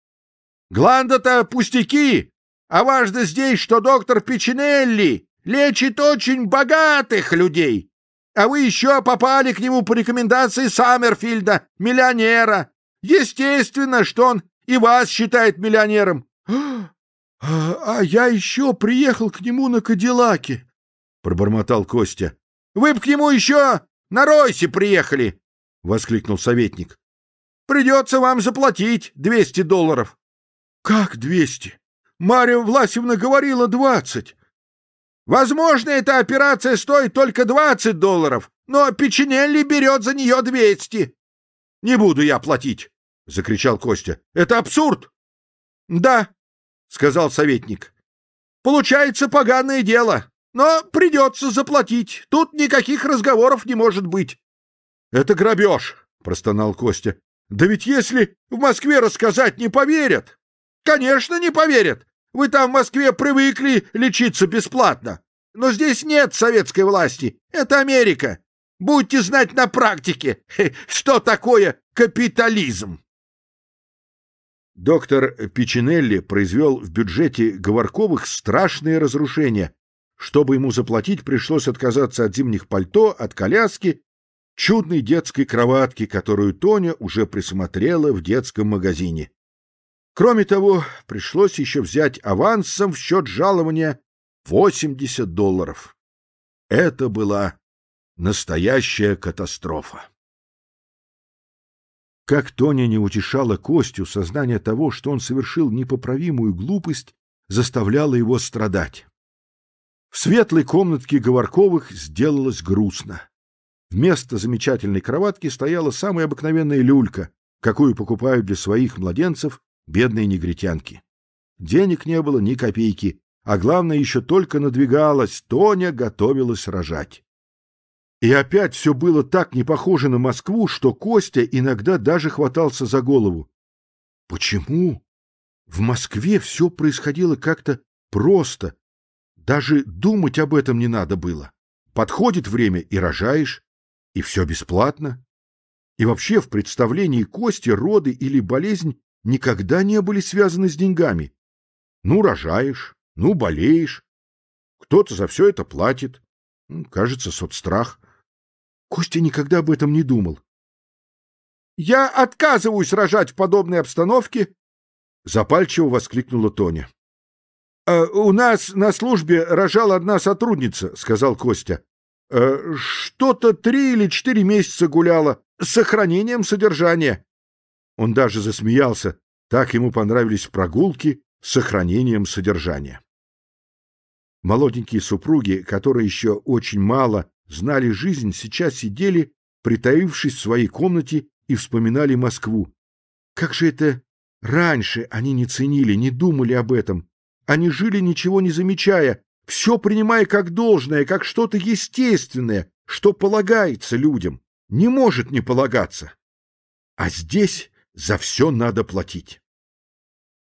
— Гланда-то пустяки, а важно здесь, что доктор Печенелли лечит очень богатых людей. А вы еще попали к нему по рекомендации Саммерфильда, миллионера. Естественно, что он и вас считает миллионером. <gasps> А, а, — А я еще приехал к нему на Кадиллаке, — пробормотал Костя. — Вы б к нему еще на Ройсе приехали, — воскликнул советник. — Придется вам заплатить двести долларов. — Как двести? Марья Власевна говорила двадцать. — Возможно, эта операция стоит только двадцать долларов, но Печенелли берет за нее двести. — Не буду я платить, — закричал Костя. — Это абсурд! — Да, — сказал советник. «Получается поганое дело, но придется заплатить. Тут никаких разговоров не может быть». «Это грабеж», — простонал Костя. «Да ведь если в Москве рассказать, не поверят». «Конечно, не поверят. Вы там в Москве привыкли лечиться бесплатно. Но здесь нет советской власти. Это Америка. Будете знать на практике, <laughs> что такое капитализм». Доктор Пичинелли произвел в бюджете Говорковых страшные разрушения. Чтобы ему заплатить, пришлось отказаться от зимних пальто, от коляски, чудной детской кроватки, которую Тоня уже присмотрела в детском магазине. Кроме того, пришлось еще взять авансом в счет жалования 80 долларов. Это была настоящая катастрофа. Как Тоня не утешала Костю, сознание того, что он совершил непоправимую глупость, заставляло его страдать. В светлой комнатке Говорковых сделалось грустно. Вместо замечательной кроватки стояла самая обыкновенная люлька, какую покупают для своих младенцев бедные негритянки. Денег не было ни копейки, а главное, еще только надвигалось, Тоня готовилась рожать. И опять все было так не похоже на Москву, что Костя иногда даже хватался за голову. Почему? В Москве все происходило как-то просто. Даже думать об этом не надо было. Подходит время и рожаешь, и все бесплатно. И вообще в представлении Кости роды или болезнь никогда не были связаны с деньгами. Ну, рожаешь, ну, болеешь. Кто-то за все это платит. Кажется, соцстрах. Костя никогда об этом не думал. «Я отказываюсь рожать в подобной обстановке!» Запальчиво воскликнула Тоня. «Э, «У нас на службе рожала одна сотрудница», — сказал Костя. Э, «Что-то три или четыре месяца гуляла, с сохранением содержания». Он даже засмеялся. Так ему понравились прогулки с сохранением содержания. Молоденькие супруги, которые еще очень мало знали жизнь, сейчас сидели, притаившись в своей комнате, и вспоминали Москву. Как же это раньше они не ценили, не думали об этом. Они жили, ничего не замечая, все принимая как должное, как что-то естественное, что полагается людям, не может не полагаться. А здесь за все надо платить.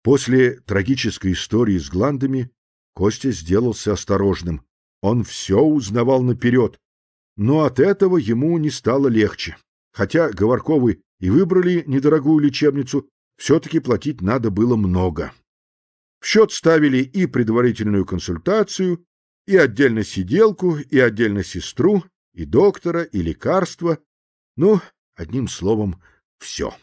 После трагической истории с гландами Костя сделался осторожным. Он все узнавал наперед, но от этого ему не стало легче. Хотя Говорковы и выбрали недорогую лечебницу, все-таки платить надо было много. В счет ставили и предварительную консультацию, и отдельно сиделку, и отдельно сестру, и доктора, и лекарства. Ну, одним словом, все.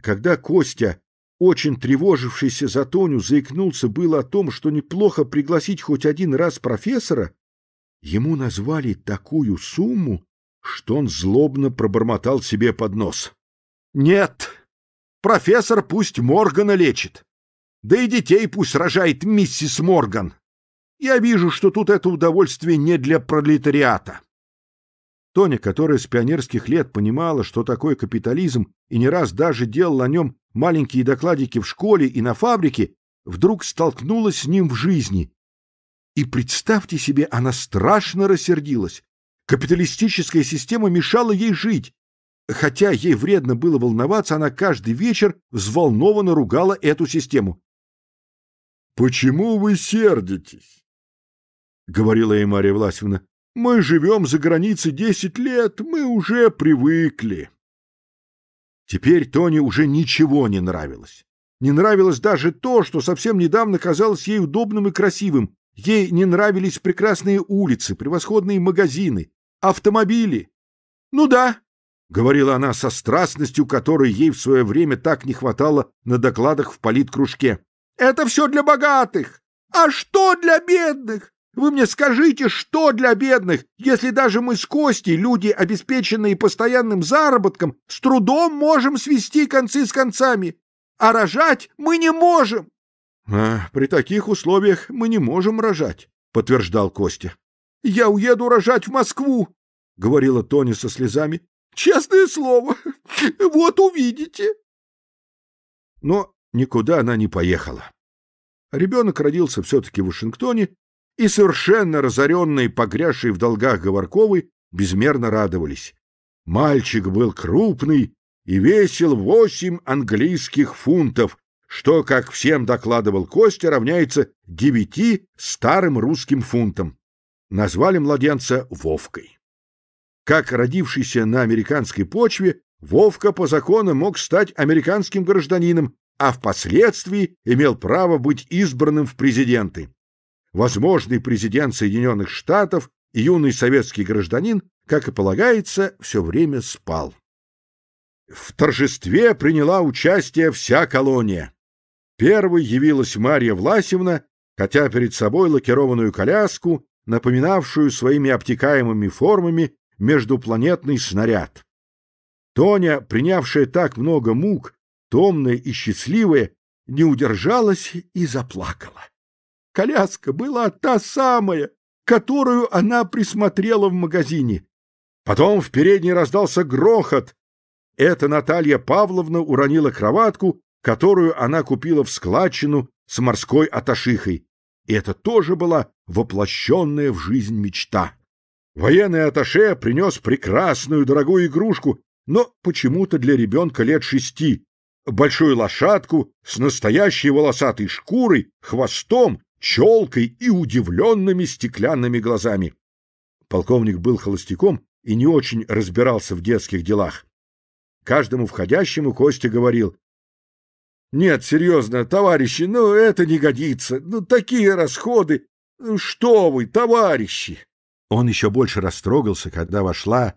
Когда Костя, очень тревожившийся за Тоню, заикнулся было о том, что неплохо пригласить хоть один раз профессора, Ему назвали такую сумму, что он злобно пробормотал себе под нос. «Нет, профессор пусть Моргана лечит, да и детей пусть рожает миссис Морган. Я вижу, что тут это удовольствие не для пролетариата». Тоня, которая с пионерских лет понимала, что такое капитализм, и не раз даже делала о нем маленькие докладики в школе и на фабрике, вдруг столкнулась с ним в жизни и представьте себе, она страшно рассердилась. Капиталистическая система мешала ей жить. Хотя ей вредно было волноваться, она каждый вечер взволнованно ругала эту систему. «Почему вы сердитесь?» — говорила ей Мария Власьевна. «Мы живем за границей десять лет, мы уже привыкли». Теперь Тони уже ничего не нравилось. Не нравилось даже то, что совсем недавно казалось ей удобным и красивым. Ей не нравились прекрасные улицы, превосходные магазины, автомобили. «Ну да», — говорила она со страстностью, которой ей в свое время так не хватало на докладах в политкружке. «Это все для богатых! А что для бедных? Вы мне скажите, что для бедных, если даже мы с Костей, люди, обеспеченные постоянным заработком, с трудом можем свести концы с концами, а рожать мы не можем!» А при таких условиях мы не можем рожать, подтверждал Костя. Я уеду рожать в Москву, говорила Тоня со слезами. Честное слово, <laughs> вот увидите. Но никуда она не поехала. Ребенок родился все-таки в Вашингтоне, и совершенно разоренные, погрязшие в долгах Говорковой, безмерно радовались. Мальчик был крупный и весил восемь английских фунтов, что, как всем докладывал Костя, равняется девяти старым русским фунтам. Назвали младенца Вовкой. Как родившийся на американской почве, Вовка по закону мог стать американским гражданином, а впоследствии имел право быть избранным в президенты. Возможный президент Соединенных Штатов юный советский гражданин, как и полагается, все время спал. В торжестве приняла участие вся колония. Первой явилась Марья Власевна, хотя перед собой лакированную коляску, напоминавшую своими обтекаемыми формами междупланетный снаряд. Тоня, принявшая так много мук, томная и счастливая, не удержалась и заплакала. Коляска была та самая, которую она присмотрела в магазине. Потом в передней раздался грохот. Это Наталья Павловна уронила кроватку которую она купила в складчину с морской аташихой. И это тоже была воплощенная в жизнь мечта. Военный аташе принес прекрасную дорогую игрушку, но почему-то для ребенка лет шести. Большую лошадку с настоящей волосатой шкурой, хвостом, челкой и удивленными стеклянными глазами. Полковник был холостяком и не очень разбирался в детских делах. Каждому входящему Костя говорил «Нет, серьезно, товарищи, ну это не годится. Ну такие расходы. Ну, что вы, товарищи!» Он еще больше растрогался, когда вошла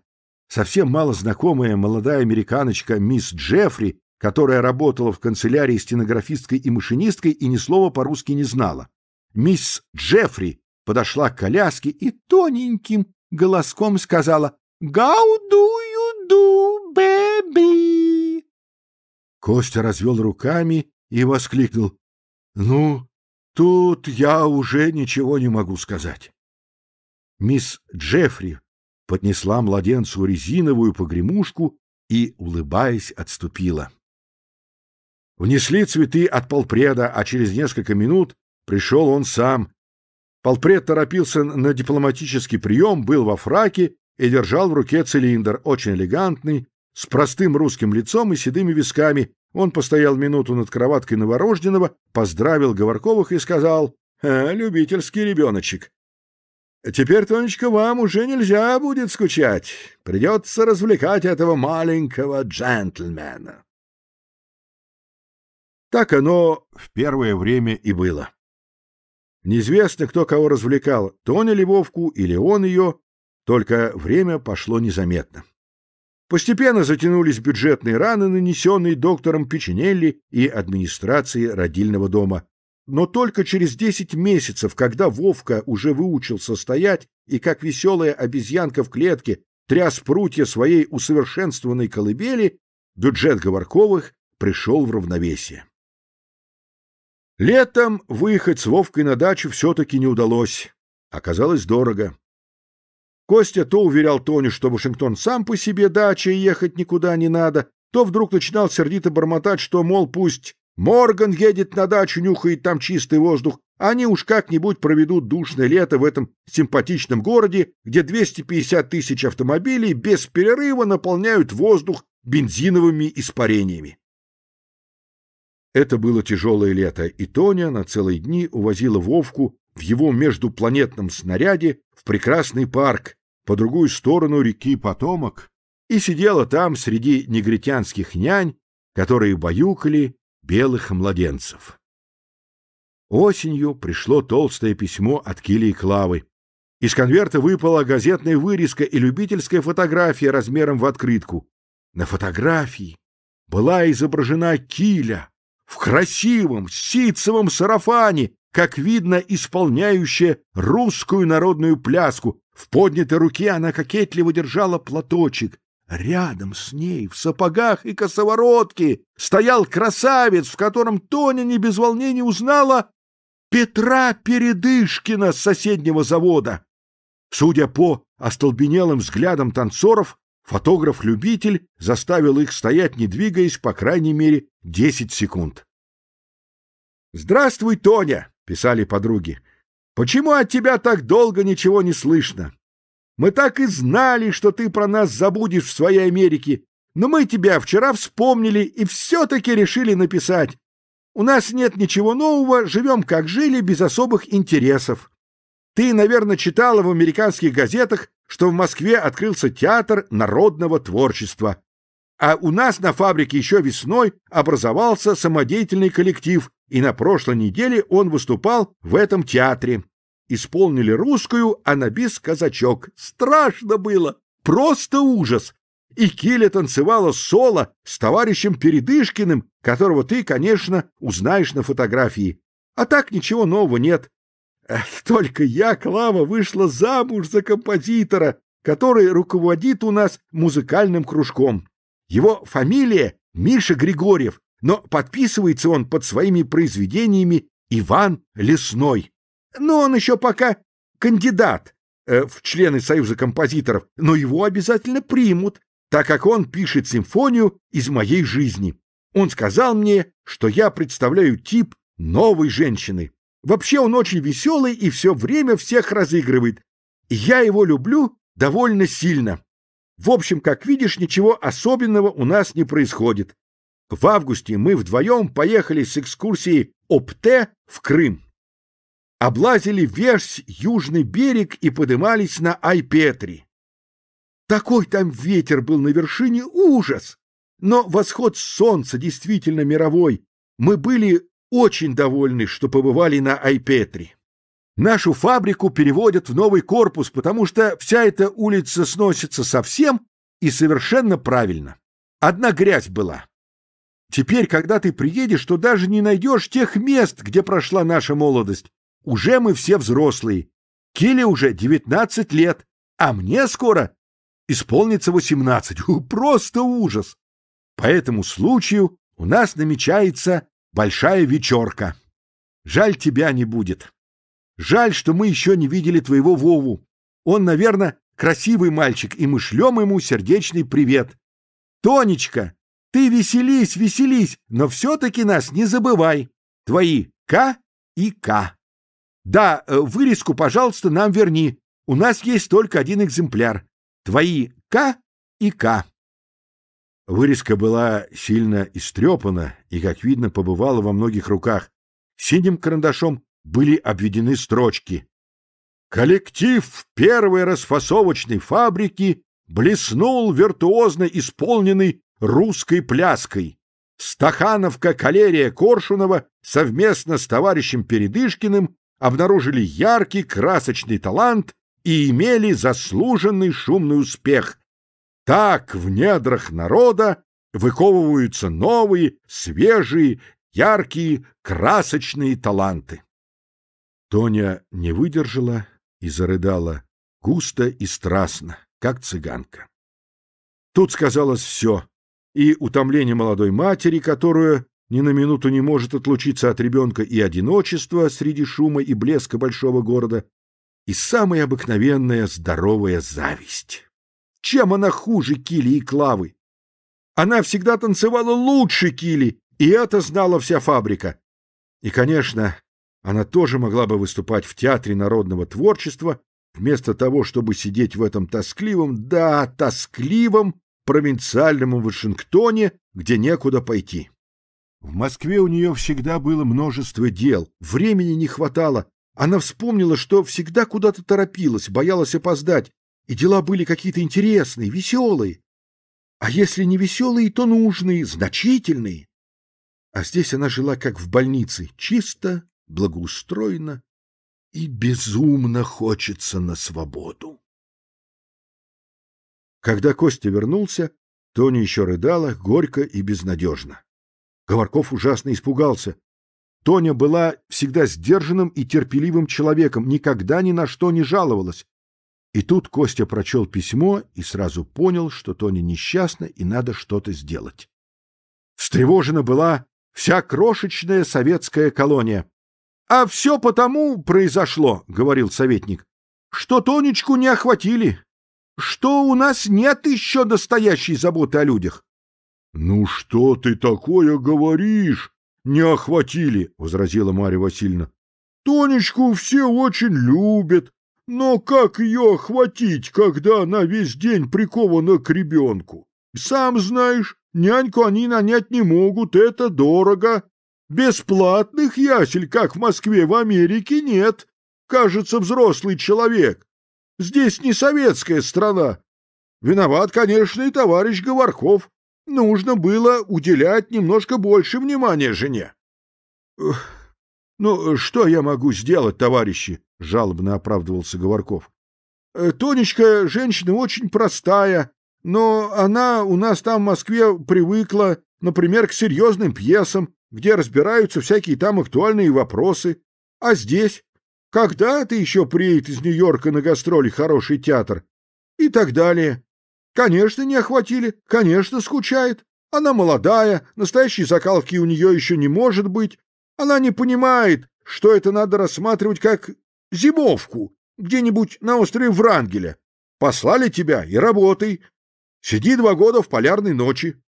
совсем малознакомая молодая американочка мисс Джеффри, которая работала в канцелярии стенографисткой и машинисткой и ни слова по-русски не знала. Мисс Джеффри подошла к коляске и тоненьким голоском сказала «Гау ду ю ду, бэби!» Костя развел руками и воскликнул. — Ну, тут я уже ничего не могу сказать. Мисс Джеффри поднесла младенцу резиновую погремушку и, улыбаясь, отступила. Внесли цветы от полпреда, а через несколько минут пришел он сам. Полпред торопился на дипломатический прием, был во фраке и держал в руке цилиндр, очень элегантный, с простым русским лицом и седыми висками. Он постоял минуту над кроваткой новорожденного, поздравил Говорковых и сказал «Э, «Любительский ребеночек». «Теперь, Тонечка, вам уже нельзя будет скучать. Придется развлекать этого маленького джентльмена». Так оно в первое время и было. Неизвестно, кто кого развлекал, Тоня Львовку или он ее, только время пошло незаметно. Постепенно затянулись бюджетные раны, нанесенные доктором Печенелли и администрацией родильного дома. Но только через 10 месяцев, когда Вовка уже выучился стоять и, как веселая обезьянка в клетке, тряс прутья своей усовершенствованной колыбели, бюджет Говорковых пришел в равновесие. Летом выехать с Вовкой на дачу все-таки не удалось. Оказалось дорого. Костя то уверял Тоню, что Вашингтон сам по себе дача и ехать никуда не надо, то вдруг начинал сердито бормотать, что, мол, пусть Морган едет на дачу, нюхает там чистый воздух, они уж как-нибудь проведут душное лето в этом симпатичном городе, где 250 тысяч автомобилей без перерыва наполняют воздух бензиновыми испарениями. Это было тяжелое лето, и Тоня на целые дни увозила Вовку в его междупланетном снаряде в прекрасный парк по другую сторону реки Потомок и сидела там среди негритянских нянь, которые баюкали белых младенцев. Осенью пришло толстое письмо от Килии Клавы. Из конверта выпала газетная вырезка и любительская фотография размером в открытку. На фотографии была изображена Киля в красивом ситцевом сарафане как видно, исполняющая русскую народную пляску. В поднятой руке она кокетливо держала платочек. Рядом с ней, в сапогах и косоворотке, стоял красавец, в котором Тоня не без волнения узнала Петра Передышкина с соседнего завода. Судя по остолбенелым взглядам танцоров, фотограф-любитель заставил их стоять, не двигаясь, по крайней мере, десять секунд. «Здравствуй, Тоня! писали подруги. «Почему от тебя так долго ничего не слышно? Мы так и знали, что ты про нас забудешь в своей Америке, но мы тебя вчера вспомнили и все-таки решили написать. У нас нет ничего нового, живем как жили, без особых интересов. Ты, наверное, читала в американских газетах, что в Москве открылся театр народного творчества. А у нас на фабрике еще весной образовался самодеятельный коллектив, и на прошлой неделе он выступал в этом театре. Исполнили русскую, а на бис казачок. Страшно было, просто ужас. И Киля танцевала соло с товарищем Передышкиным, которого ты, конечно, узнаешь на фотографии. А так ничего нового нет. Только я, Клава, вышла замуж за композитора, который руководит у нас музыкальным кружком. Его фамилия Миша Григорьев, но подписывается он под своими произведениями Иван Лесной. Но он еще пока кандидат э, в члены Союза композиторов, но его обязательно примут, так как он пишет симфонию из моей жизни. Он сказал мне, что я представляю тип новой женщины. Вообще он очень веселый и все время всех разыгрывает. Я его люблю довольно сильно. В общем, как видишь, ничего особенного у нас не происходит в августе мы вдвоем поехали с экскурсией ОПТ в Крым. Облазили весь южный берег и подымались на Айпетри. Такой там ветер был на вершине ужас! Но восход солнца действительно мировой. Мы были очень довольны, что побывали на Айпетри. Нашу фабрику переводят в новый корпус, потому что вся эта улица сносится совсем и совершенно правильно. Одна грязь была. Теперь, когда ты приедешь, то даже не найдешь тех мест, где прошла наша молодость. Уже мы все взрослые. Киле уже 19 лет, а мне скоро исполнится 18. Просто ужас! По этому случаю у нас намечается большая вечерка. Жаль, тебя не будет. Жаль, что мы еще не видели твоего Вову. Он, наверное, красивый мальчик, и мы шлем ему сердечный привет. Тонечка, ты веселись, веселись, но все-таки нас не забывай. Твои К и К. Да, э, вырезку, пожалуйста, нам верни. У нас есть только один экземпляр. Твои К и К. Вырезка была сильно истрепана и, как видно, побывала во многих руках. Синим карандашом были обведены строчки. Коллектив первой расфасовочной фабрики блеснул виртуозно исполненный русской пляской. Стахановка, Калерия, Коршунова совместно с товарищем Передышкиным обнаружили яркий красочный талант и имели заслуженный шумный успех. Так в недрах народа выковываются новые, свежие, яркие, красочные таланты. Тоня не выдержала и зарыдала густо и страстно, как цыганка. Тут сказалось все и утомление молодой матери, которая ни на минуту не может отлучиться от ребенка и одиночество среди шума и блеска большого города, и самая обыкновенная здоровая зависть. Чем она хуже Кили и Клавы? Она всегда танцевала лучше Кили, и это знала вся фабрика. И, конечно, она тоже могла бы выступать в театре народного творчества, вместо того, чтобы сидеть в этом тоскливом, да, тоскливом провинциальному Вашингтоне, где некуда пойти. В Москве у нее всегда было множество дел, времени не хватало. Она вспомнила, что всегда куда-то торопилась, боялась опоздать, и дела были какие-то интересные, веселые. А если не веселые, то нужные, значительные. А здесь она жила как в больнице, чисто, благоустроенно, и безумно хочется на свободу. Когда Костя вернулся, Тоня еще рыдала горько и безнадежно. Говорков ужасно испугался. Тоня была всегда сдержанным и терпеливым человеком, никогда ни на что не жаловалась. И тут Костя прочел письмо и сразу понял, что Тоня несчастна и надо что-то сделать. Встревожена была вся крошечная советская колония. «А все потому произошло», — говорил советник, — «что Тонечку не охватили, что у нас нет еще настоящей заботы о людях. — Ну что ты такое говоришь? Не охватили, — возразила Марья Васильевна. — Тонечку все очень любят, но как ее охватить, когда она весь день прикована к ребенку? Сам знаешь, няньку они нанять не могут, это дорого. Бесплатных ясель, как в Москве, в Америке, нет. Кажется, взрослый человек Здесь не советская страна. Виноват, конечно, и товарищ Говорков. Нужно было уделять немножко больше внимания жене. — Ну, что я могу сделать, товарищи? — жалобно оправдывался Говорков. Э, — Тонечка женщина очень простая, но она у нас там в Москве привыкла, например, к серьезным пьесам, где разбираются всякие там актуальные вопросы. А здесь когда ты еще приедет из Нью-Йорка на гастроли хороший театр и так далее. Конечно, не охватили, конечно, скучает. Она молодая, настоящей закалки у нее еще не может быть. Она не понимает, что это надо рассматривать как зимовку где-нибудь на острове Врангеля. Послали тебя и работай. Сиди два года в полярной ночи.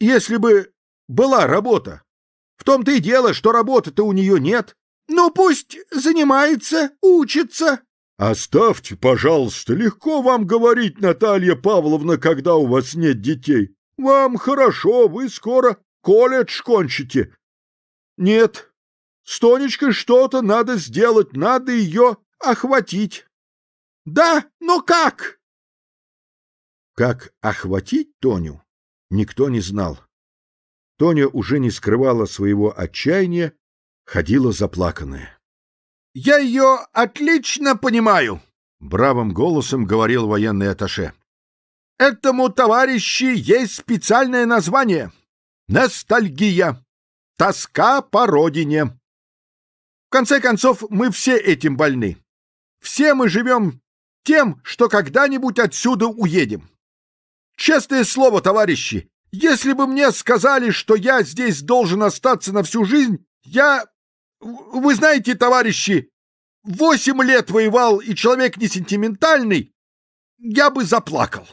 Если бы была работа. В том-то и дело, что работы-то у нее нет. Ну пусть занимается, учится. Оставьте, пожалуйста, легко вам говорить, Наталья Павловна, когда у вас нет детей. Вам хорошо, вы скоро колледж кончите. Нет, с Тонечкой что-то надо сделать, надо ее охватить. Да, но как? Как охватить Тоню, никто не знал. Тоня уже не скрывала своего отчаяния ходила заплаканная. «Я ее отлично понимаю!» — бравым голосом говорил военный аташе. «Этому товарищи есть специальное название — ностальгия, тоска по родине. В конце концов, мы все этим больны. Все мы живем тем, что когда-нибудь отсюда уедем. Честное слово, товарищи, если бы мне сказали, что я здесь должен остаться на всю жизнь, я вы знаете, товарищи, восемь лет воевал и человек не сентиментальный, я бы заплакал.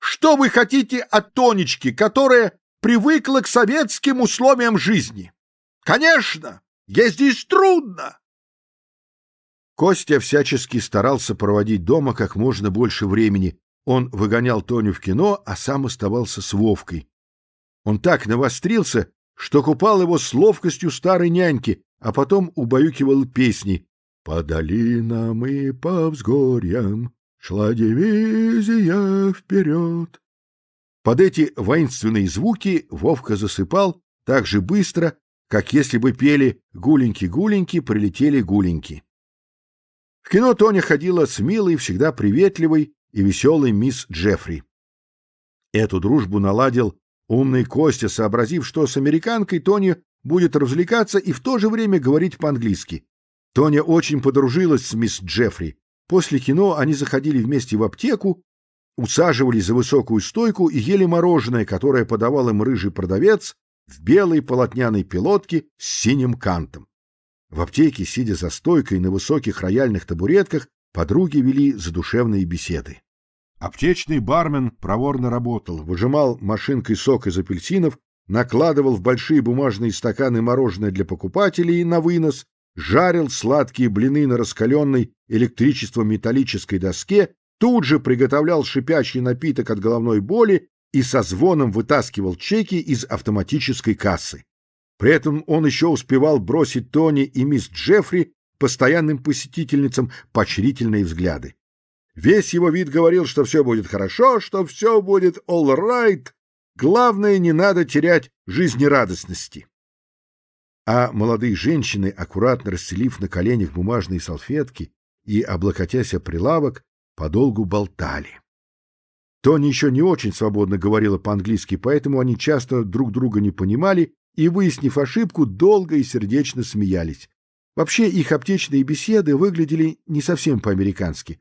Что вы хотите от Тонечки, которая привыкла к советским условиям жизни? Конечно, ей здесь трудно. Костя всячески старался проводить дома как можно больше времени. Он выгонял Тоню в кино, а сам оставался с Вовкой. Он так навострился, что купал его с ловкостью старой няньки, а потом убаюкивал песни. «По долинам и по взгорьям шла дивизия вперед». Под эти воинственные звуки Вовка засыпал так же быстро, как если бы пели «Гуленьки-гуленьки, прилетели гуленьки». В кино Тоня ходила с милой, всегда приветливой и веселой мисс Джеффри. Эту дружбу наладил Умный Костя, сообразив, что с американкой Тони будет развлекаться и в то же время говорить по-английски. Тоня очень подружилась с мисс Джеффри. После кино они заходили вместе в аптеку, усаживались за высокую стойку и ели мороженое, которое подавал им рыжий продавец в белой полотняной пилотке с синим кантом. В аптеке, сидя за стойкой на высоких рояльных табуретках, подруги вели задушевные беседы. Аптечный бармен проворно работал, выжимал машинкой сок из апельсинов, накладывал в большие бумажные стаканы мороженое для покупателей на вынос, жарил сладкие блины на раскаленной электричеством металлической доске, тут же приготовлял шипящий напиток от головной боли и со звоном вытаскивал чеки из автоматической кассы. При этом он еще успевал бросить Тони и мисс Джеффри, постоянным посетительницам, поощрительные взгляды. Весь его вид говорил, что все будет хорошо, что все будет all right. Главное, не надо терять жизнерадостности. А молодые женщины, аккуратно расстелив на коленях бумажные салфетки и облокотясь о прилавок, подолгу болтали. Тони еще не очень свободно говорила по-английски, поэтому они часто друг друга не понимали и, выяснив ошибку, долго и сердечно смеялись. Вообще их аптечные беседы выглядели не совсем по-американски.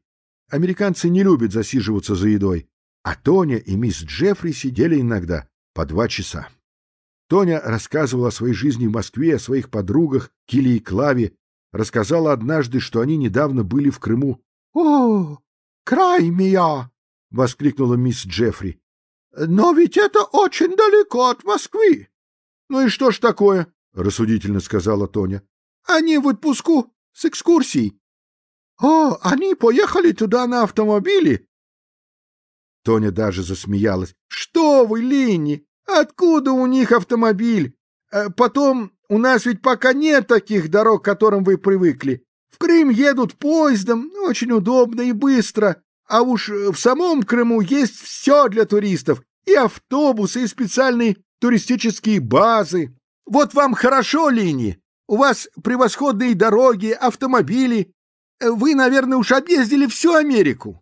Американцы не любят засиживаться за едой, а Тоня и мисс Джеффри сидели иногда по два часа. Тоня рассказывала о своей жизни в Москве, о своих подругах Киле и Клаве, рассказала однажды, что они недавно были в Крыму. «О, край меня!» — воскликнула мисс Джеффри. «Но ведь это очень далеко от Москвы!» «Ну и что ж такое?» — рассудительно сказала Тоня. «Они в отпуску с экскурсией. «О, «А, они поехали туда на автомобиле!» Тоня даже засмеялась. «Что вы, Линни! Откуда у них автомобиль? Э, потом, у нас ведь пока нет таких дорог, к которым вы привыкли. В Крым едут поездом, очень удобно и быстро. А уж э, в самом Крыму есть все для туристов. И автобусы, и специальные туристические базы. Вот вам хорошо, Линни. У вас превосходные дороги, автомобили, Э, вы, наверное, уж объездили всю Америку.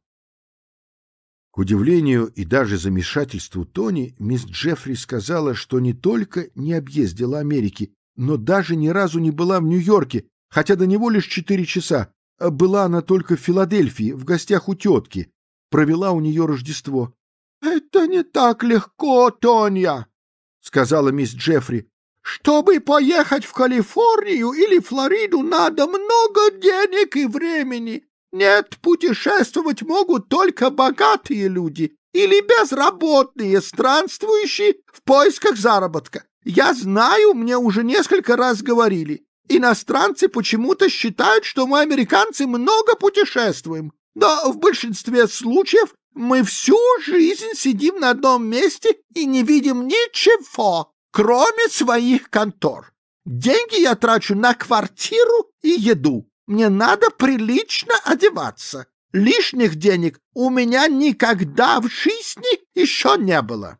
К удивлению и даже замешательству Тони, мисс Джеффри сказала, что не только не объездила Америки, но даже ни разу не была в Нью-Йорке, хотя до него лишь четыре часа. Э, была она только в Филадельфии, в гостях у тетки. Провела у нее Рождество. — Это не так легко, Тоня, — сказала мисс Джеффри. Чтобы поехать в Калифорнию или Флориду, надо много денег и времени. Нет, путешествовать могут только богатые люди или безработные, странствующие в поисках заработка. Я знаю, мне уже несколько раз говорили. Иностранцы почему-то считают, что мы, американцы, много путешествуем. Да в большинстве случаев мы всю жизнь сидим на одном месте и не видим ничего кроме своих контор. Деньги я трачу на квартиру и еду. Мне надо прилично одеваться. Лишних денег у меня никогда в жизни еще не было.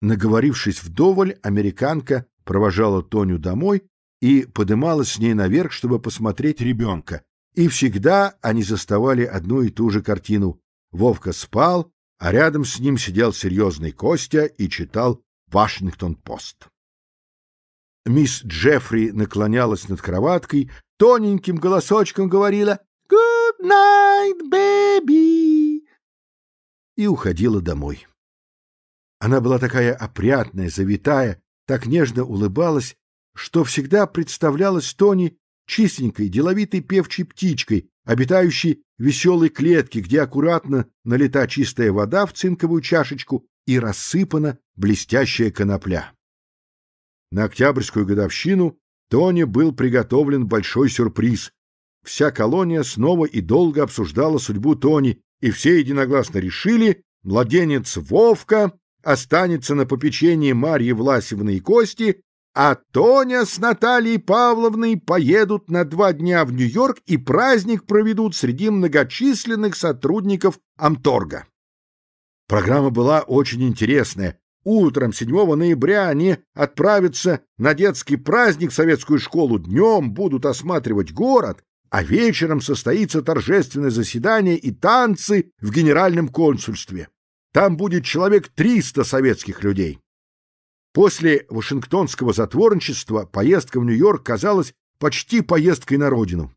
Наговорившись вдоволь, американка провожала Тоню домой и подымалась с ней наверх, чтобы посмотреть ребенка. И всегда они заставали одну и ту же картину. Вовка спал, а рядом с ним сидел серьезный Костя и читал Вашингтон-Пост. Мисс Джеффри наклонялась над кроваткой, тоненьким голосочком говорила «Good night, baby!» и уходила домой. Она была такая опрятная, завитая, так нежно улыбалась, что всегда представлялась Тони чистенькой, деловитой певчей птичкой, обитающей в веселой клетке, где аккуратно налита чистая вода в цинковую чашечку, и рассыпана блестящая конопля. На октябрьскую годовщину Тони был приготовлен большой сюрприз. Вся колония снова и долго обсуждала судьбу Тони, и все единогласно решили, младенец Вовка останется на попечении Марьи Власевны и Кости, а Тоня с Натальей Павловной поедут на два дня в Нью-Йорк и праздник проведут среди многочисленных сотрудников Амторга. Программа была очень интересная. Утром 7 ноября они отправятся на детский праздник в советскую школу, днем будут осматривать город, а вечером состоится торжественное заседание и танцы в генеральном консульстве. Там будет человек 300 советских людей. После вашингтонского затворничества поездка в Нью-Йорк казалась почти поездкой на родину.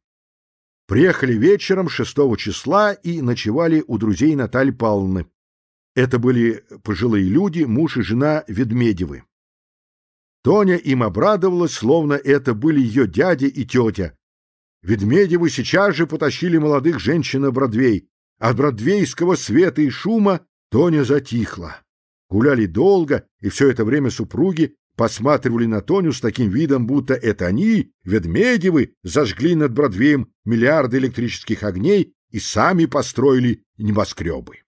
Приехали вечером 6 числа и ночевали у друзей Натальи Павловны. Это были пожилые люди, муж и жена Ведмедевы. Тоня им обрадовалась, словно это были ее дядя и тетя. Ведмедевы сейчас же потащили молодых женщин на Бродвей. От бродвейского света и шума Тоня затихла. Гуляли долго, и все это время супруги посматривали на Тоню с таким видом, будто это они, Ведмедевы, зажгли над Бродвеем миллиарды электрических огней и сами построили небоскребы.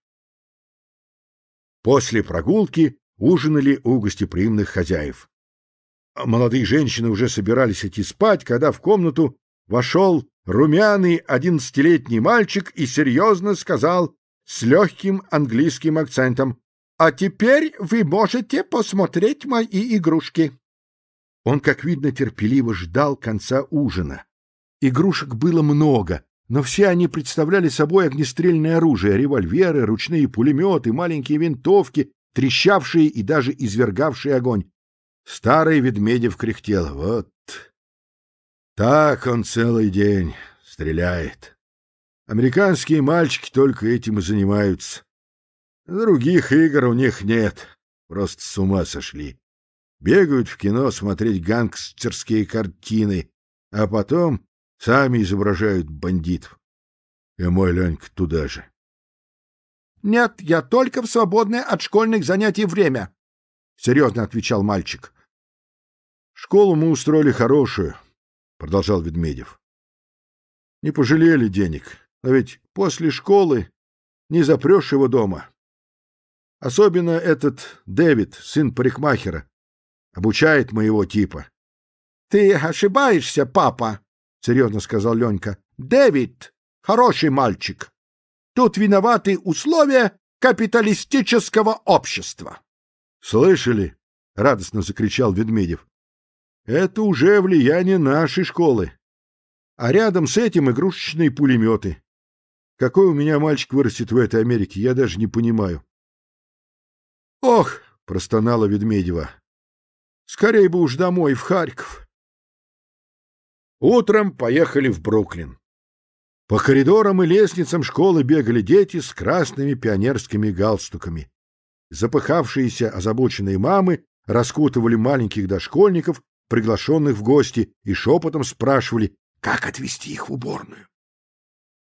После прогулки ужинали у гостеприимных хозяев. Молодые женщины уже собирались идти спать, когда в комнату вошел румяный одиннадцатилетний мальчик и серьезно сказал с легким английским акцентом «А теперь вы можете посмотреть мои игрушки». Он, как видно, терпеливо ждал конца ужина. Игрушек было много, но все они представляли собой огнестрельное оружие, револьверы, ручные пулеметы, маленькие винтовки, трещавшие и даже извергавшие огонь. Старый Ведмедев кряхтел. Вот так он целый день стреляет. Американские мальчики только этим и занимаются. Других игр у них нет. Просто с ума сошли. Бегают в кино смотреть гангстерские картины, а потом Сами изображают бандитов. И мой Ленька туда же. — Нет, я только в свободное от школьных занятий время, — серьезно отвечал мальчик. — Школу мы устроили хорошую, — продолжал Ведмедев. — Не пожалели денег, но а ведь после школы не запрешь его дома. Особенно этот Дэвид, сын парикмахера, обучает моего типа. — Ты ошибаешься, папа, серьезно сказал Ленька. Дэвид, хороший мальчик. Тут виноваты условия капиталистического общества. Слышали? радостно закричал Ведмедев. Это уже влияние нашей школы. А рядом с этим игрушечные пулеметы. Какой у меня мальчик вырастет в этой Америке, я даже не понимаю. Ох, простонала Ведмедева. Скорее бы уж домой, в Харьков. Утром поехали в Бруклин. По коридорам и лестницам школы бегали дети с красными пионерскими галстуками. Запыхавшиеся озабоченные мамы раскутывали маленьких дошкольников, приглашенных в гости, и шепотом спрашивали, как отвезти их в уборную.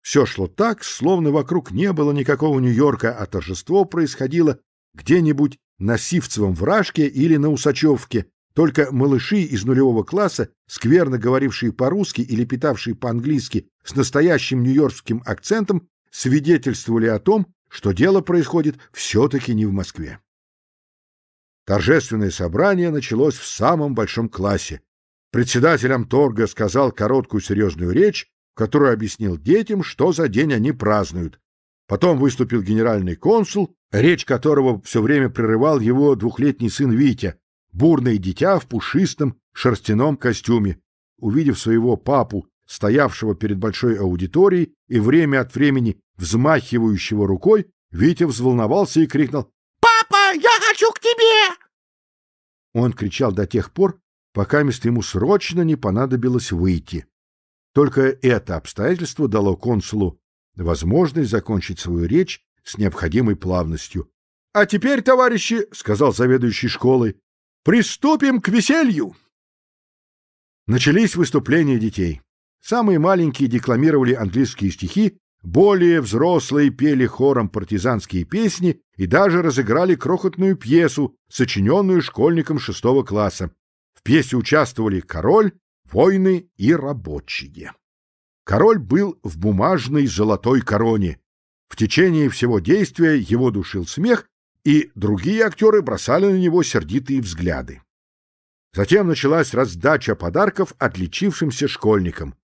Все шло так, словно вокруг не было никакого Нью-Йорка, а торжество происходило где-нибудь на Сивцевом вражке или на Усачевке, только малыши из нулевого класса, скверно говорившие по-русски или питавшие по-английски с настоящим нью-йоркским акцентом, свидетельствовали о том, что дело происходит все-таки не в Москве. Торжественное собрание началось в самом большом классе. Председателем торга сказал короткую серьезную речь, в которой объяснил детям, что за день они празднуют. Потом выступил генеральный консул, речь которого все время прерывал его двухлетний сын Витя, бурное дитя в пушистом шерстяном костюме. Увидев своего папу, стоявшего перед большой аудиторией и время от времени взмахивающего рукой, Витя взволновался и крикнул «Папа, я хочу к тебе!» Он кричал до тех пор, пока место ему срочно не понадобилось выйти. Только это обстоятельство дало консулу возможность закончить свою речь с необходимой плавностью. «А теперь, товарищи, — сказал заведующий школой, Приступим к веселью!» Начались выступления детей. Самые маленькие декламировали английские стихи, более взрослые пели хором партизанские песни и даже разыграли крохотную пьесу, сочиненную школьником шестого класса. В пьесе участвовали король, воины и рабочие. Король был в бумажной золотой короне. В течение всего действия его душил смех, и другие актеры бросали на него сердитые взгляды. Затем началась раздача подарков отличившимся школьникам.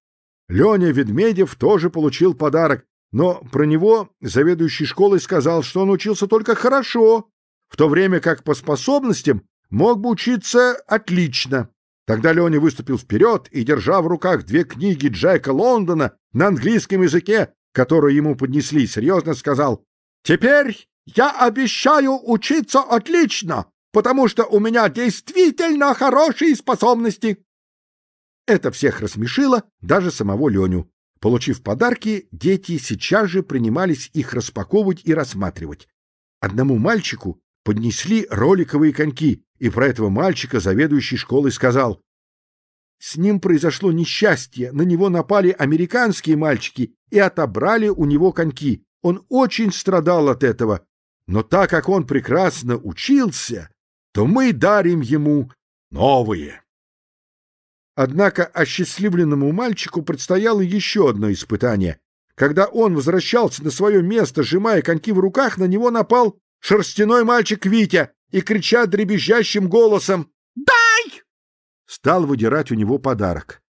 Леня Ведмедев тоже получил подарок, но про него заведующий школой сказал, что он учился только хорошо, в то время как по способностям мог бы учиться отлично. Тогда Леня выступил вперед и, держа в руках две книги Джека Лондона на английском языке, которую ему поднесли, серьезно сказал «Теперь я обещаю учиться отлично, потому что у меня действительно хорошие способности. Это всех рассмешило, даже самого Леню. Получив подарки, дети сейчас же принимались их распаковывать и рассматривать. Одному мальчику поднесли роликовые коньки, и про этого мальчика заведующий школой сказал, «С ним произошло несчастье, на него напали американские мальчики и отобрали у него коньки. Он очень страдал от этого, но так как он прекрасно учился, то мы дарим ему новые. Однако осчастливленному мальчику предстояло еще одно испытание. Когда он возвращался на свое место, сжимая коньки в руках, на него напал шерстяной мальчик Витя и, крича дребезжащим голосом «Дай!», стал выдирать у него подарок.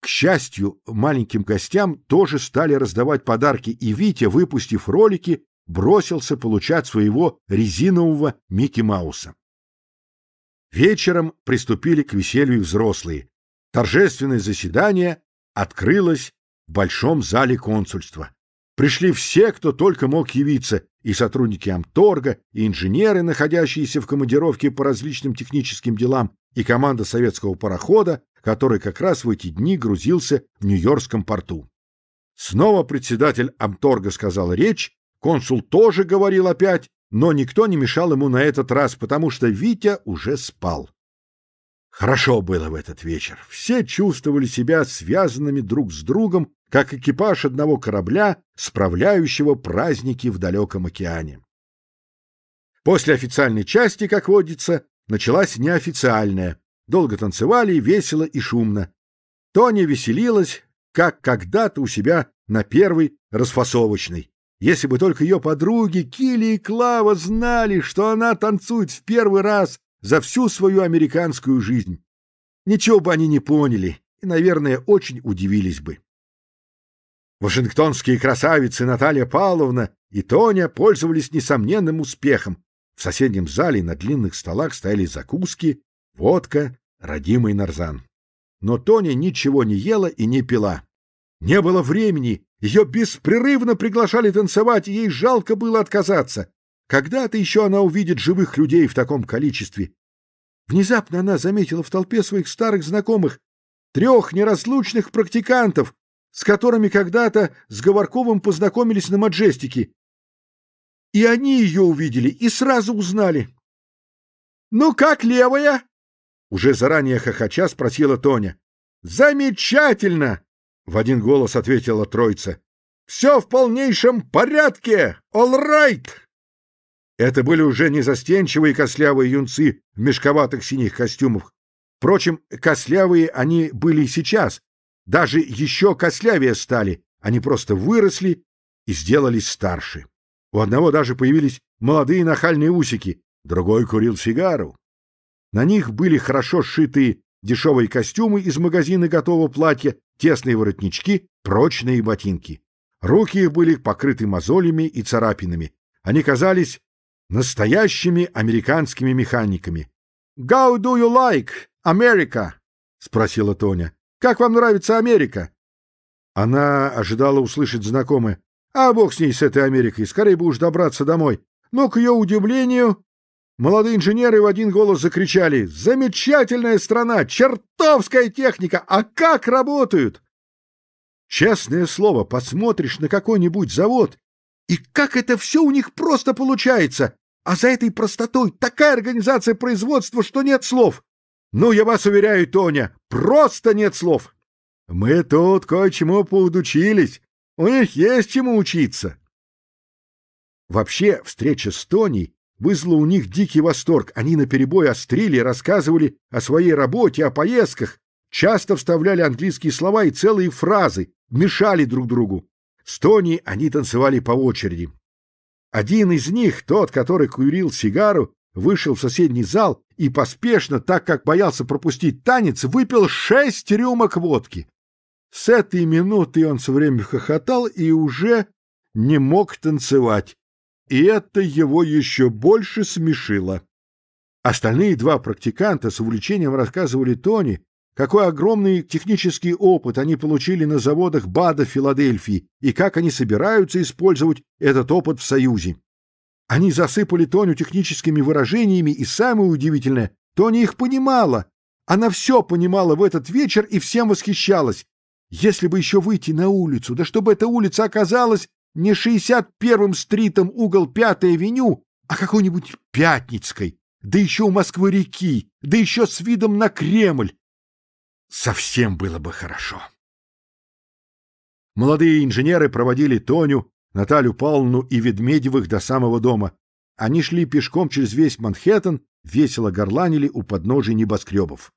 К счастью, маленьким гостям тоже стали раздавать подарки, и Витя, выпустив ролики, бросился получать своего резинового Микки Мауса. Вечером приступили к веселью взрослые. Торжественное заседание открылось в большом зале консульства. Пришли все, кто только мог явиться, и сотрудники Амторга, и инженеры, находящиеся в командировке по различным техническим делам, и команда советского парохода, который как раз в эти дни грузился в Нью-Йоркском порту. Снова председатель Амторга сказал речь, Консул тоже говорил опять, но никто не мешал ему на этот раз, потому что Витя уже спал. Хорошо было в этот вечер. Все чувствовали себя связанными друг с другом, как экипаж одного корабля, справляющего праздники в далеком океане. После официальной части, как водится, началась неофициальная. Долго танцевали, весело и шумно. Тоня веселилась, как когда-то у себя на первой расфасовочной. Если бы только ее подруги Килли и Клава знали, что она танцует в первый раз за всю свою американскую жизнь. Ничего бы они не поняли и, наверное, очень удивились бы. Вашингтонские красавицы Наталья Павловна и Тоня пользовались несомненным успехом. В соседнем зале на длинных столах стояли закуски, водка, родимый нарзан. Но Тоня ничего не ела и не пила. Не было времени, ее беспрерывно приглашали танцевать, и ей жалко было отказаться. Когда-то еще она увидит живых людей в таком количестве. Внезапно она заметила в толпе своих старых знакомых трех неразлучных практикантов, с которыми когда-то с Говорковым познакомились на Маджестике. И они ее увидели и сразу узнали. «Ну как, левая?» — уже заранее хохоча спросила Тоня. «Замечательно!» — в один голос ответила троица. «Все в полнейшем порядке! All right!» Это были уже не застенчивые костлявые юнцы в мешковатых синих костюмах. Впрочем, костлявые они были и сейчас. Даже еще костлявее стали. Они просто выросли и сделались старше. У одного даже появились молодые нахальные усики, другой курил сигару. На них были хорошо сшитые дешевые костюмы из магазина готового платья тесные воротнички, прочные ботинки. Руки их были покрыты мозолями и царапинами. Они казались настоящими американскими механиками. «How do you like America?» — спросила Тоня. «Как вам нравится Америка?» Она ожидала услышать знакомые. «А бог с ней, с этой Америкой, скорее бы уж добраться домой». Но, к ее удивлению, Молодые инженеры в один голос закричали «Замечательная страна! Чертовская техника! А как работают!» Честное слово, посмотришь на какой-нибудь завод, и как это все у них просто получается! А за этой простотой такая организация производства, что нет слов! Ну, я вас уверяю, Тоня, просто нет слов! Мы тут кое-чему поудучились, у них есть чему учиться! Вообще, встреча с Тоней вызвало у них дикий восторг. Они наперебой острили и рассказывали о своей работе, о поездках, часто вставляли английские слова и целые фразы, мешали друг другу. С Тони они танцевали по очереди. Один из них, тот, который курил сигару, вышел в соседний зал и поспешно, так как боялся пропустить танец, выпил шесть рюмок водки. С этой минуты он все время хохотал и уже не мог танцевать и это его еще больше смешило. Остальные два практиканта с увлечением рассказывали Тони, какой огромный технический опыт они получили на заводах БАДа Филадельфии и как они собираются использовать этот опыт в Союзе. Они засыпали Тоню техническими выражениями, и самое удивительное, Тони их понимала. Она все понимала в этот вечер и всем восхищалась. Если бы еще выйти на улицу, да чтобы эта улица оказалась не 61-м стритом угол 5-й авеню, а какой-нибудь Пятницкой, да еще у Москвы-реки, да еще с видом на Кремль. Совсем было бы хорошо. Молодые инженеры проводили Тоню, Наталью Павловну и Ведмедевых до самого дома. Они шли пешком через весь Манхэттен, весело горланили у подножий небоскребов.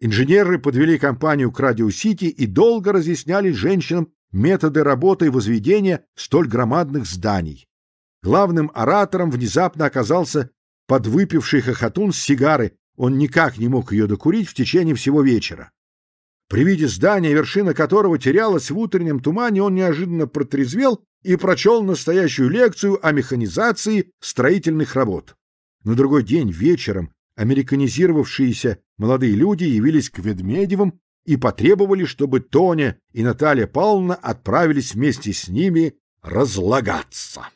Инженеры подвели компанию к Радио-Сити и долго разъясняли женщинам, методы работы и возведения столь громадных зданий. Главным оратором внезапно оказался подвыпивший хохотун с сигары, он никак не мог ее докурить в течение всего вечера. При виде здания, вершина которого терялась в утреннем тумане, он неожиданно протрезвел и прочел настоящую лекцию о механизации строительных работ. На другой день вечером американизировавшиеся молодые люди явились к Ведмедевым и потребовали, чтобы Тоня и Наталья Павловна отправились вместе с ними разлагаться.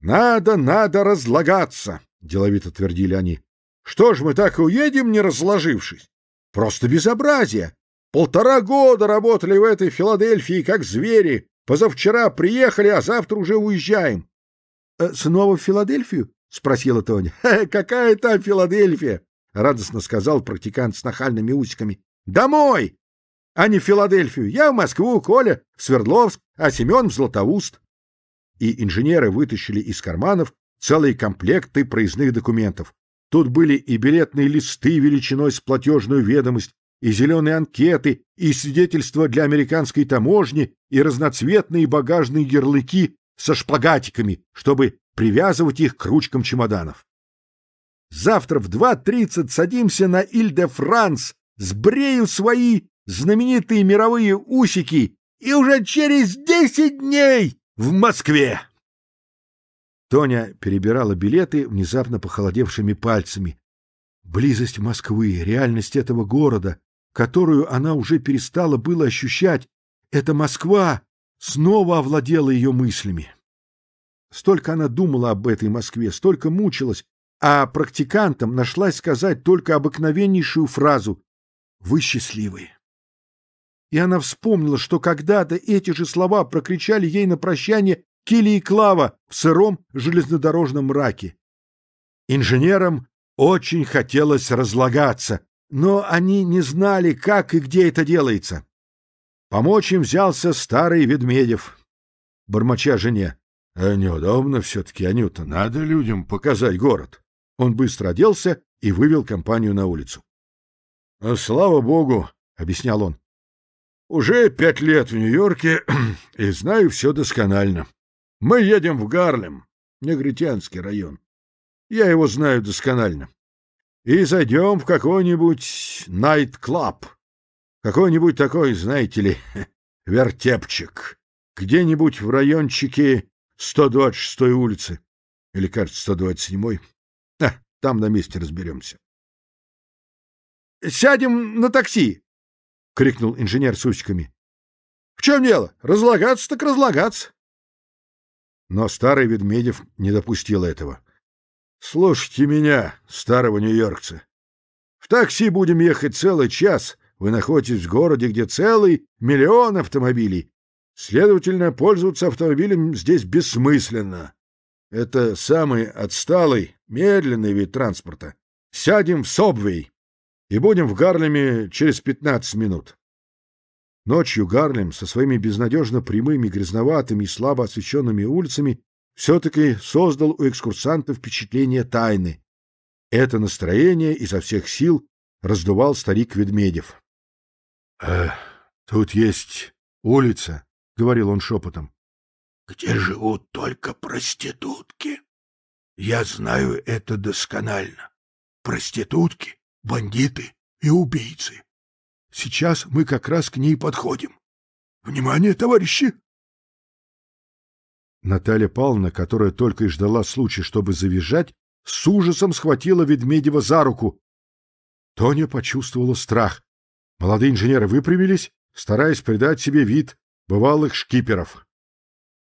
«Надо, надо разлагаться!» — деловито твердили они. «Что ж мы так и уедем, не разложившись? Просто безобразие! Полтора года работали в этой Филадельфии, как звери. Позавчера приехали, а завтра уже уезжаем». «Э, «Снова в Филадельфию?» — спросила Тоня. «Какая там Филадельфия?» — радостно сказал практикант с нахальными усиками. Домой! А не в Филадельфию. Я в Москву, Коля в Свердловск, а Семен в Златоуст. И инженеры вытащили из карманов целые комплекты проездных документов. Тут были и билетные листы величиной с платежную ведомость, и зеленые анкеты, и свидетельства для американской таможни, и разноцветные багажные ярлыки со шпагатиками, чтобы привязывать их к ручкам чемоданов. Завтра в 2.30 садимся на Иль-де-Франс сбреют свои знаменитые мировые усики и уже через десять дней в Москве!» Тоня перебирала билеты внезапно похолодевшими пальцами. Близость Москвы, реальность этого города, которую она уже перестала было ощущать, эта Москва снова овладела ее мыслями. Столько она думала об этой Москве, столько мучилась, а практикантам нашлась сказать только обыкновеннейшую фразу вы счастливые. И она вспомнила, что когда-то эти же слова прокричали ей на прощание Килли и Клава в сыром железнодорожном мраке. Инженерам очень хотелось разлагаться, но они не знали, как и где это делается. Помочь им взялся старый Ведмедев, бормоча жене. «А неудобно все-таки, Анюта, надо людям показать город». Он быстро оделся и вывел компанию на улицу. А — Слава богу, — объяснял он. — Уже пять лет в Нью-Йорке <clears throat> и знаю все досконально. Мы едем в Гарлем, негритянский район. Я его знаю досконально. И зайдем в какой-нибудь найт-клаб. Какой-нибудь такой, знаете ли, <laughs> вертепчик. Где-нибудь в райончике 126-й улицы. Или, кажется, 127-й. А, там на месте разберемся сядем на такси!» — крикнул инженер с усиками. «В чем дело? Разлагаться так разлагаться!» Но старый Ведмедев не допустил этого. «Слушайте меня, старого нью-йоркца. В такси будем ехать целый час. Вы находитесь в городе, где целый миллион автомобилей. Следовательно, пользоваться автомобилем здесь бессмысленно. Это самый отсталый, медленный вид транспорта. Сядем в Собвей и будем в Гарлеме через пятнадцать минут. Ночью Гарлем со своими безнадежно прямыми, грязноватыми и слабо освещенными улицами все-таки создал у экскурсантов впечатление тайны. Это настроение изо всех сил раздувал старик Ведмедев. «Э, — Тут есть улица, — говорил он шепотом, — где живут только проститутки. Я знаю это досконально. Проститутки бандиты и убийцы. Сейчас мы как раз к ней подходим. Внимание, товарищи!» Наталья Павловна, которая только и ждала случая, чтобы завизжать, с ужасом схватила Ведмедева за руку. Тоня почувствовала страх. Молодые инженеры выпрямились, стараясь придать себе вид бывалых шкиперов.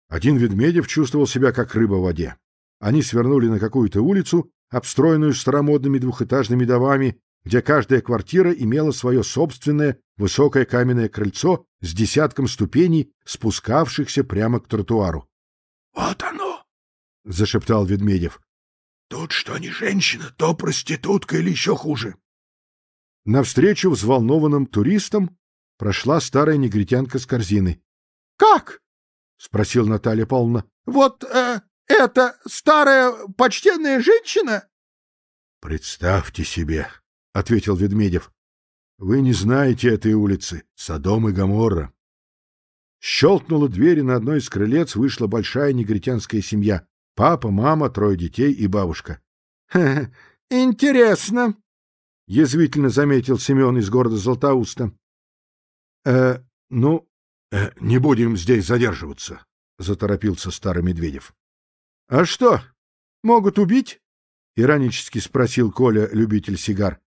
Один Ведмедев чувствовал себя как рыба в воде. Они свернули на какую-то улицу, обстроенную старомодными двухэтажными домами, где каждая квартира имела свое собственное высокое каменное крыльцо с десятком ступеней, спускавшихся прямо к тротуару. — Вот оно! — зашептал Ведмедев. — Тут что не женщина, то проститутка или еще хуже. Навстречу взволнованным туристам прошла старая негритянка с корзиной. — Как? — спросил Наталья Павловна. — Вот э, эта старая почтенная женщина? — Представьте себе! — ответил Ведмедев. — Вы не знаете этой улицы, Содом и Гаморра. Щелкнула дверь, и на одной из крылец вышла большая негритянская семья. Папа, мама, трое детей и бабушка. — Интересно, — язвительно заметил Семен из города Златоуста. — Э, ну, э, не будем здесь задерживаться, — заторопился старый Медведев. — А что, могут убить? — иронически спросил Коля, любитель сигар.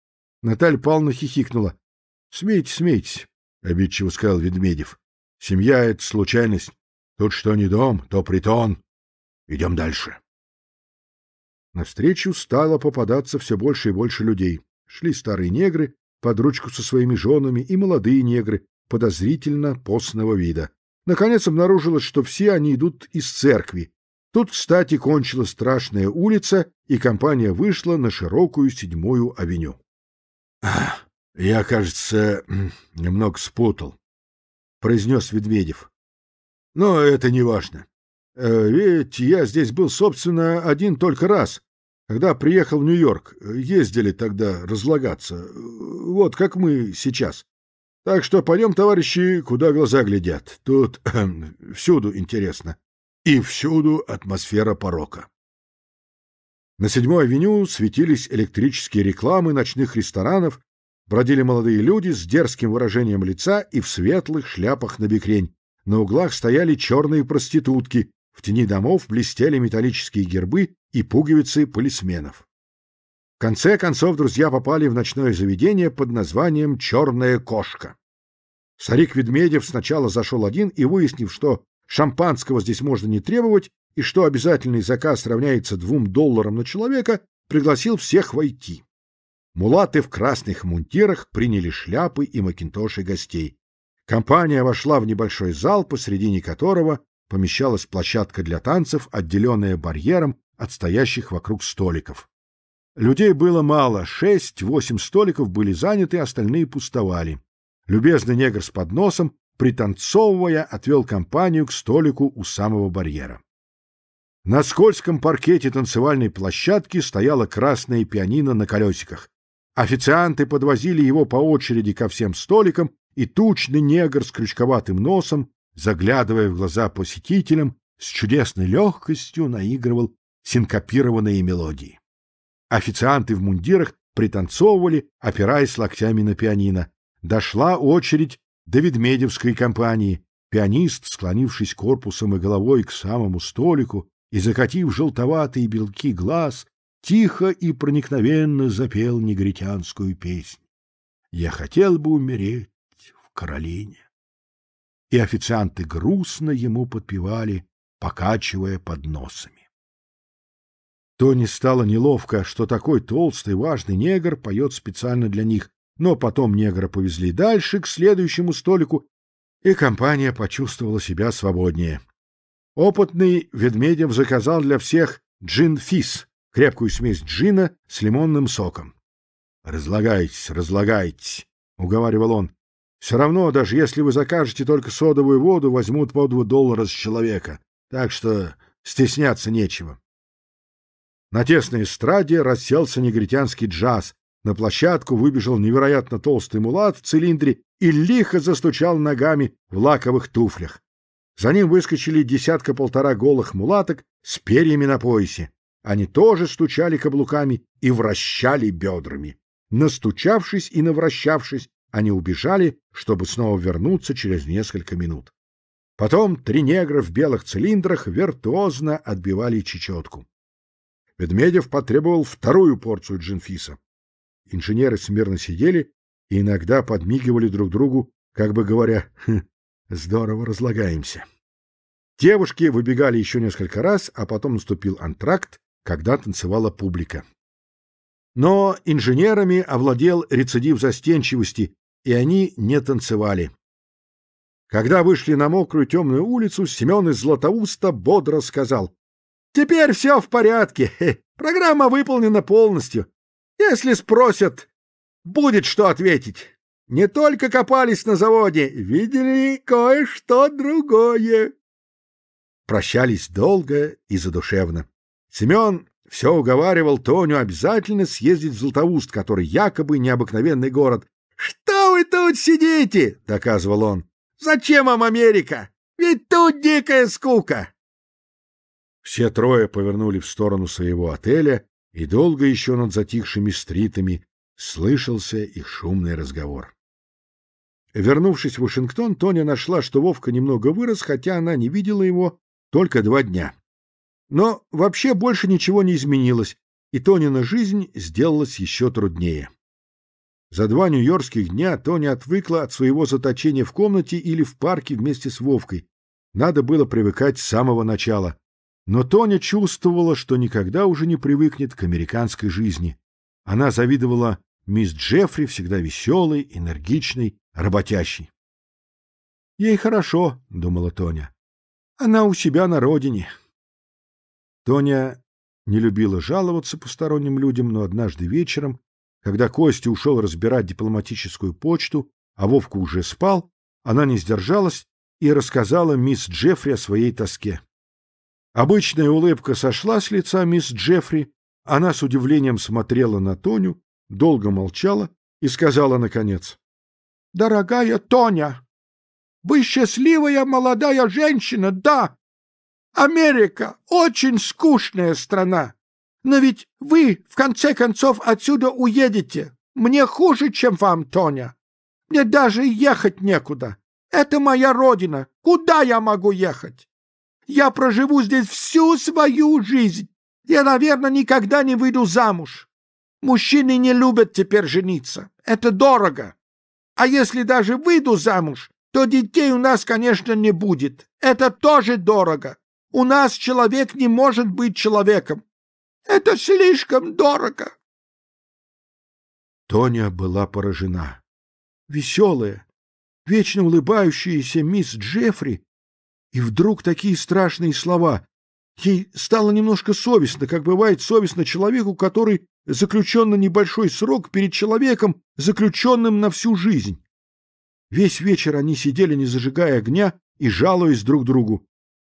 Наталья Павловна хихикнула. — Смейтесь, смейтесь, — обидчиво сказал Ведмедев. — Семья — это случайность. Тут что не дом, то притон. Идем дальше. Навстречу стало попадаться все больше и больше людей. Шли старые негры под ручку со своими женами и молодые негры, подозрительно постного вида. Наконец обнаружилось, что все они идут из церкви. Тут, кстати, кончилась страшная улица, и компания вышла на широкую седьмую авеню. Я, кажется, немного спутал, произнес Медведев. Но это не важно. Э, ведь я здесь был, собственно, один только раз, когда приехал в Нью-Йорк. Ездили тогда разлагаться. Вот как мы сейчас. Так что пойдем, товарищи, куда глаза глядят. Тут <clears throat> всюду интересно. И всюду атмосфера порока. На седьмой авеню светились электрические рекламы ночных ресторанов, бродили молодые люди с дерзким выражением лица и в светлых шляпах на бикрень, На углах стояли черные проститутки, в тени домов блестели металлические гербы и пуговицы полисменов. В конце концов друзья попали в ночное заведение под названием «Черная кошка». Сарик Ведмедев сначала зашел один и, выяснив, что шампанского здесь можно не требовать, и что обязательный заказ равняется двум долларам на человека, пригласил всех войти. Мулаты в красных мунтирах приняли шляпы и макинтоши гостей. Компания вошла в небольшой зал, посредине которого помещалась площадка для танцев, отделенная барьером от стоящих вокруг столиков. Людей было мало, шесть-восемь столиков были заняты, остальные пустовали. Любезный негр с подносом, пританцовывая, отвел компанию к столику у самого барьера. На скользком паркете танцевальной площадки стояла красная пианино на колесиках. Официанты подвозили его по очереди ко всем столикам, и тучный негр с крючковатым носом, заглядывая в глаза посетителям, с чудесной легкостью наигрывал синкопированные мелодии. Официанты в мундирах пританцовывали, опираясь локтями на пианино. Дошла очередь до ведмедевской компании. Пианист, склонившись корпусом и головой к самому столику, и, закатив желтоватые белки глаз, тихо и проникновенно запел негритянскую песнь. «Я хотел бы умереть в Каролине». И официанты грустно ему подпевали, покачивая под носами. Тони стало неловко, что такой толстый, важный негр поет специально для них, но потом негра повезли дальше, к следующему столику, и компания почувствовала себя свободнее. Опытный Ведмедев заказал для всех джин-фис, крепкую смесь джина с лимонным соком. «Разлагайтесь, разлагайтесь», — уговаривал он. «Все равно, даже если вы закажете только содовую воду, возьмут по два доллара с человека, так что стесняться нечего». На тесной эстраде расселся негритянский джаз. На площадку выбежал невероятно толстый мулат в цилиндре и лихо застучал ногами в лаковых туфлях. За ним выскочили десятка-полтора голых мулаток с перьями на поясе. Они тоже стучали каблуками и вращали бедрами. Настучавшись и навращавшись, они убежали, чтобы снова вернуться через несколько минут. Потом три негра в белых цилиндрах виртуозно отбивали чечетку. Ведмедев потребовал вторую порцию джинфиса. Инженеры смирно сидели и иногда подмигивали друг другу, как бы говоря, «Хм, Здорово разлагаемся. Девушки выбегали еще несколько раз, а потом наступил антракт, когда танцевала публика. Но инженерами овладел рецидив застенчивости, и они не танцевали. Когда вышли на мокрую темную улицу, Семен из Златоуста бодро сказал. «Теперь все в порядке. Программа выполнена полностью. Если спросят, будет что ответить». Не только копались на заводе, видели кое-что другое. Прощались долго и задушевно. Семен все уговаривал Тоню обязательно съездить в Златоуст, который якобы необыкновенный город. «Что вы тут сидите?» — доказывал он. «Зачем вам Америка? Ведь тут дикая скука!» Все трое повернули в сторону своего отеля, и долго еще над затихшими стритами слышался их шумный разговор. Вернувшись в Вашингтон, Тоня нашла, что Вовка немного вырос, хотя она не видела его только два дня. Но вообще больше ничего не изменилось, и Тонина жизнь сделалась еще труднее. За два нью-йоркских дня Тоня отвыкла от своего заточения в комнате или в парке вместе с Вовкой. Надо было привыкать с самого начала. Но Тоня чувствовала, что никогда уже не привыкнет к американской жизни. Она завидовала мисс Джеффри, всегда веселой, энергичной, работящий. «Ей хорошо», — думала Тоня. «Она у себя на родине». Тоня не любила жаловаться посторонним людям, но однажды вечером, когда Костя ушел разбирать дипломатическую почту, а Вовка уже спал, она не сдержалась и рассказала мисс Джеффри о своей тоске. Обычная улыбка сошла с лица мисс Джеффри, она с удивлением смотрела на Тоню, долго молчала и сказала наконец — дорогая Тоня. Вы счастливая молодая женщина, да. Америка очень скучная страна. Но ведь вы, в конце концов, отсюда уедете. Мне хуже, чем вам, Тоня. Мне даже ехать некуда. Это моя родина. Куда я могу ехать? Я проживу здесь всю свою жизнь. Я, наверное, никогда не выйду замуж. Мужчины не любят теперь жениться. Это дорого. А если даже выйду замуж, то детей у нас, конечно, не будет. Это тоже дорого. У нас человек не может быть человеком. Это слишком дорого. Тоня была поражена. Веселая, вечно улыбающаяся мисс Джеффри, и вдруг такие страшные слова Ей стало немножко совестно, как бывает совестно человеку, который заключен на небольшой срок перед человеком, заключенным на всю жизнь. Весь вечер они сидели, не зажигая огня, и жалуясь друг другу.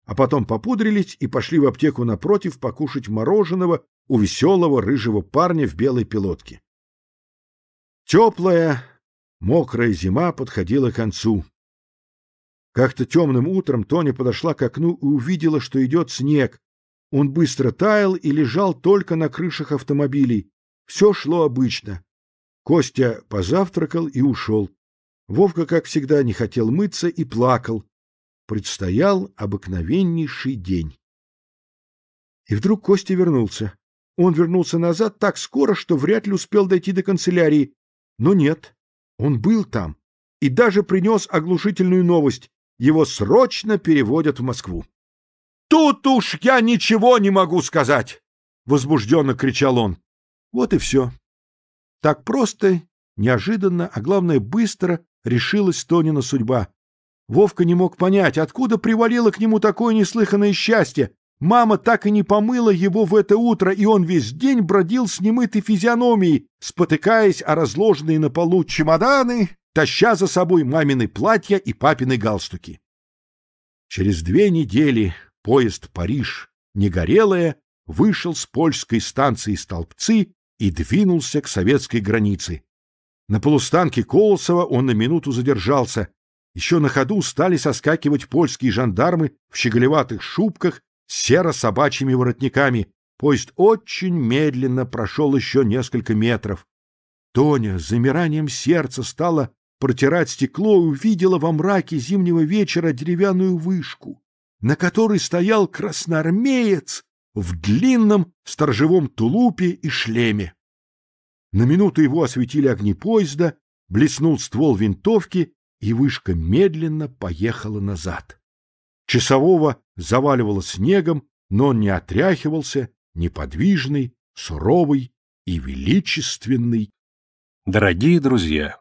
А потом попудрились и пошли в аптеку напротив покушать мороженого у веселого рыжего парня в белой пилотке. Теплая, мокрая зима подходила к концу. Как-то темным утром Тоня подошла к окну и увидела, что идет снег. Он быстро таял и лежал только на крышах автомобилей. Все шло обычно. Костя позавтракал и ушел. Вовка, как всегда, не хотел мыться и плакал. Предстоял обыкновеннейший день. И вдруг Костя вернулся. Он вернулся назад так скоро, что вряд ли успел дойти до канцелярии. Но нет, он был там и даже принес оглушительную новость его срочно переводят в Москву. «Тут уж я ничего не могу сказать!» — возбужденно кричал он. Вот и все. Так просто, неожиданно, а главное быстро решилась Тонина судьба. Вовка не мог понять, откуда привалило к нему такое неслыханное счастье. Мама так и не помыла его в это утро, и он весь день бродил с немытой физиономией, спотыкаясь о разложенные на полу чемоданы, таща за собой мамины платья и папины галстуки. Через две недели поезд Париж, негорелая, вышел с польской станции Столбцы и двинулся к советской границе. На полустанке Колосова он на минуту задержался. Еще на ходу стали соскакивать польские жандармы в щеголеватых шубках с серо-собачьими воротниками. Поезд очень медленно прошел еще несколько метров. Тоня с замиранием сердца стала протирать стекло, и увидела во мраке зимнего вечера деревянную вышку, на которой стоял красноармеец в длинном сторожевом тулупе и шлеме. На минуту его осветили огни поезда, блеснул ствол винтовки, и вышка медленно поехала назад. Часового заваливало снегом, но он не отряхивался, неподвижный, суровый и величественный. Дорогие друзья!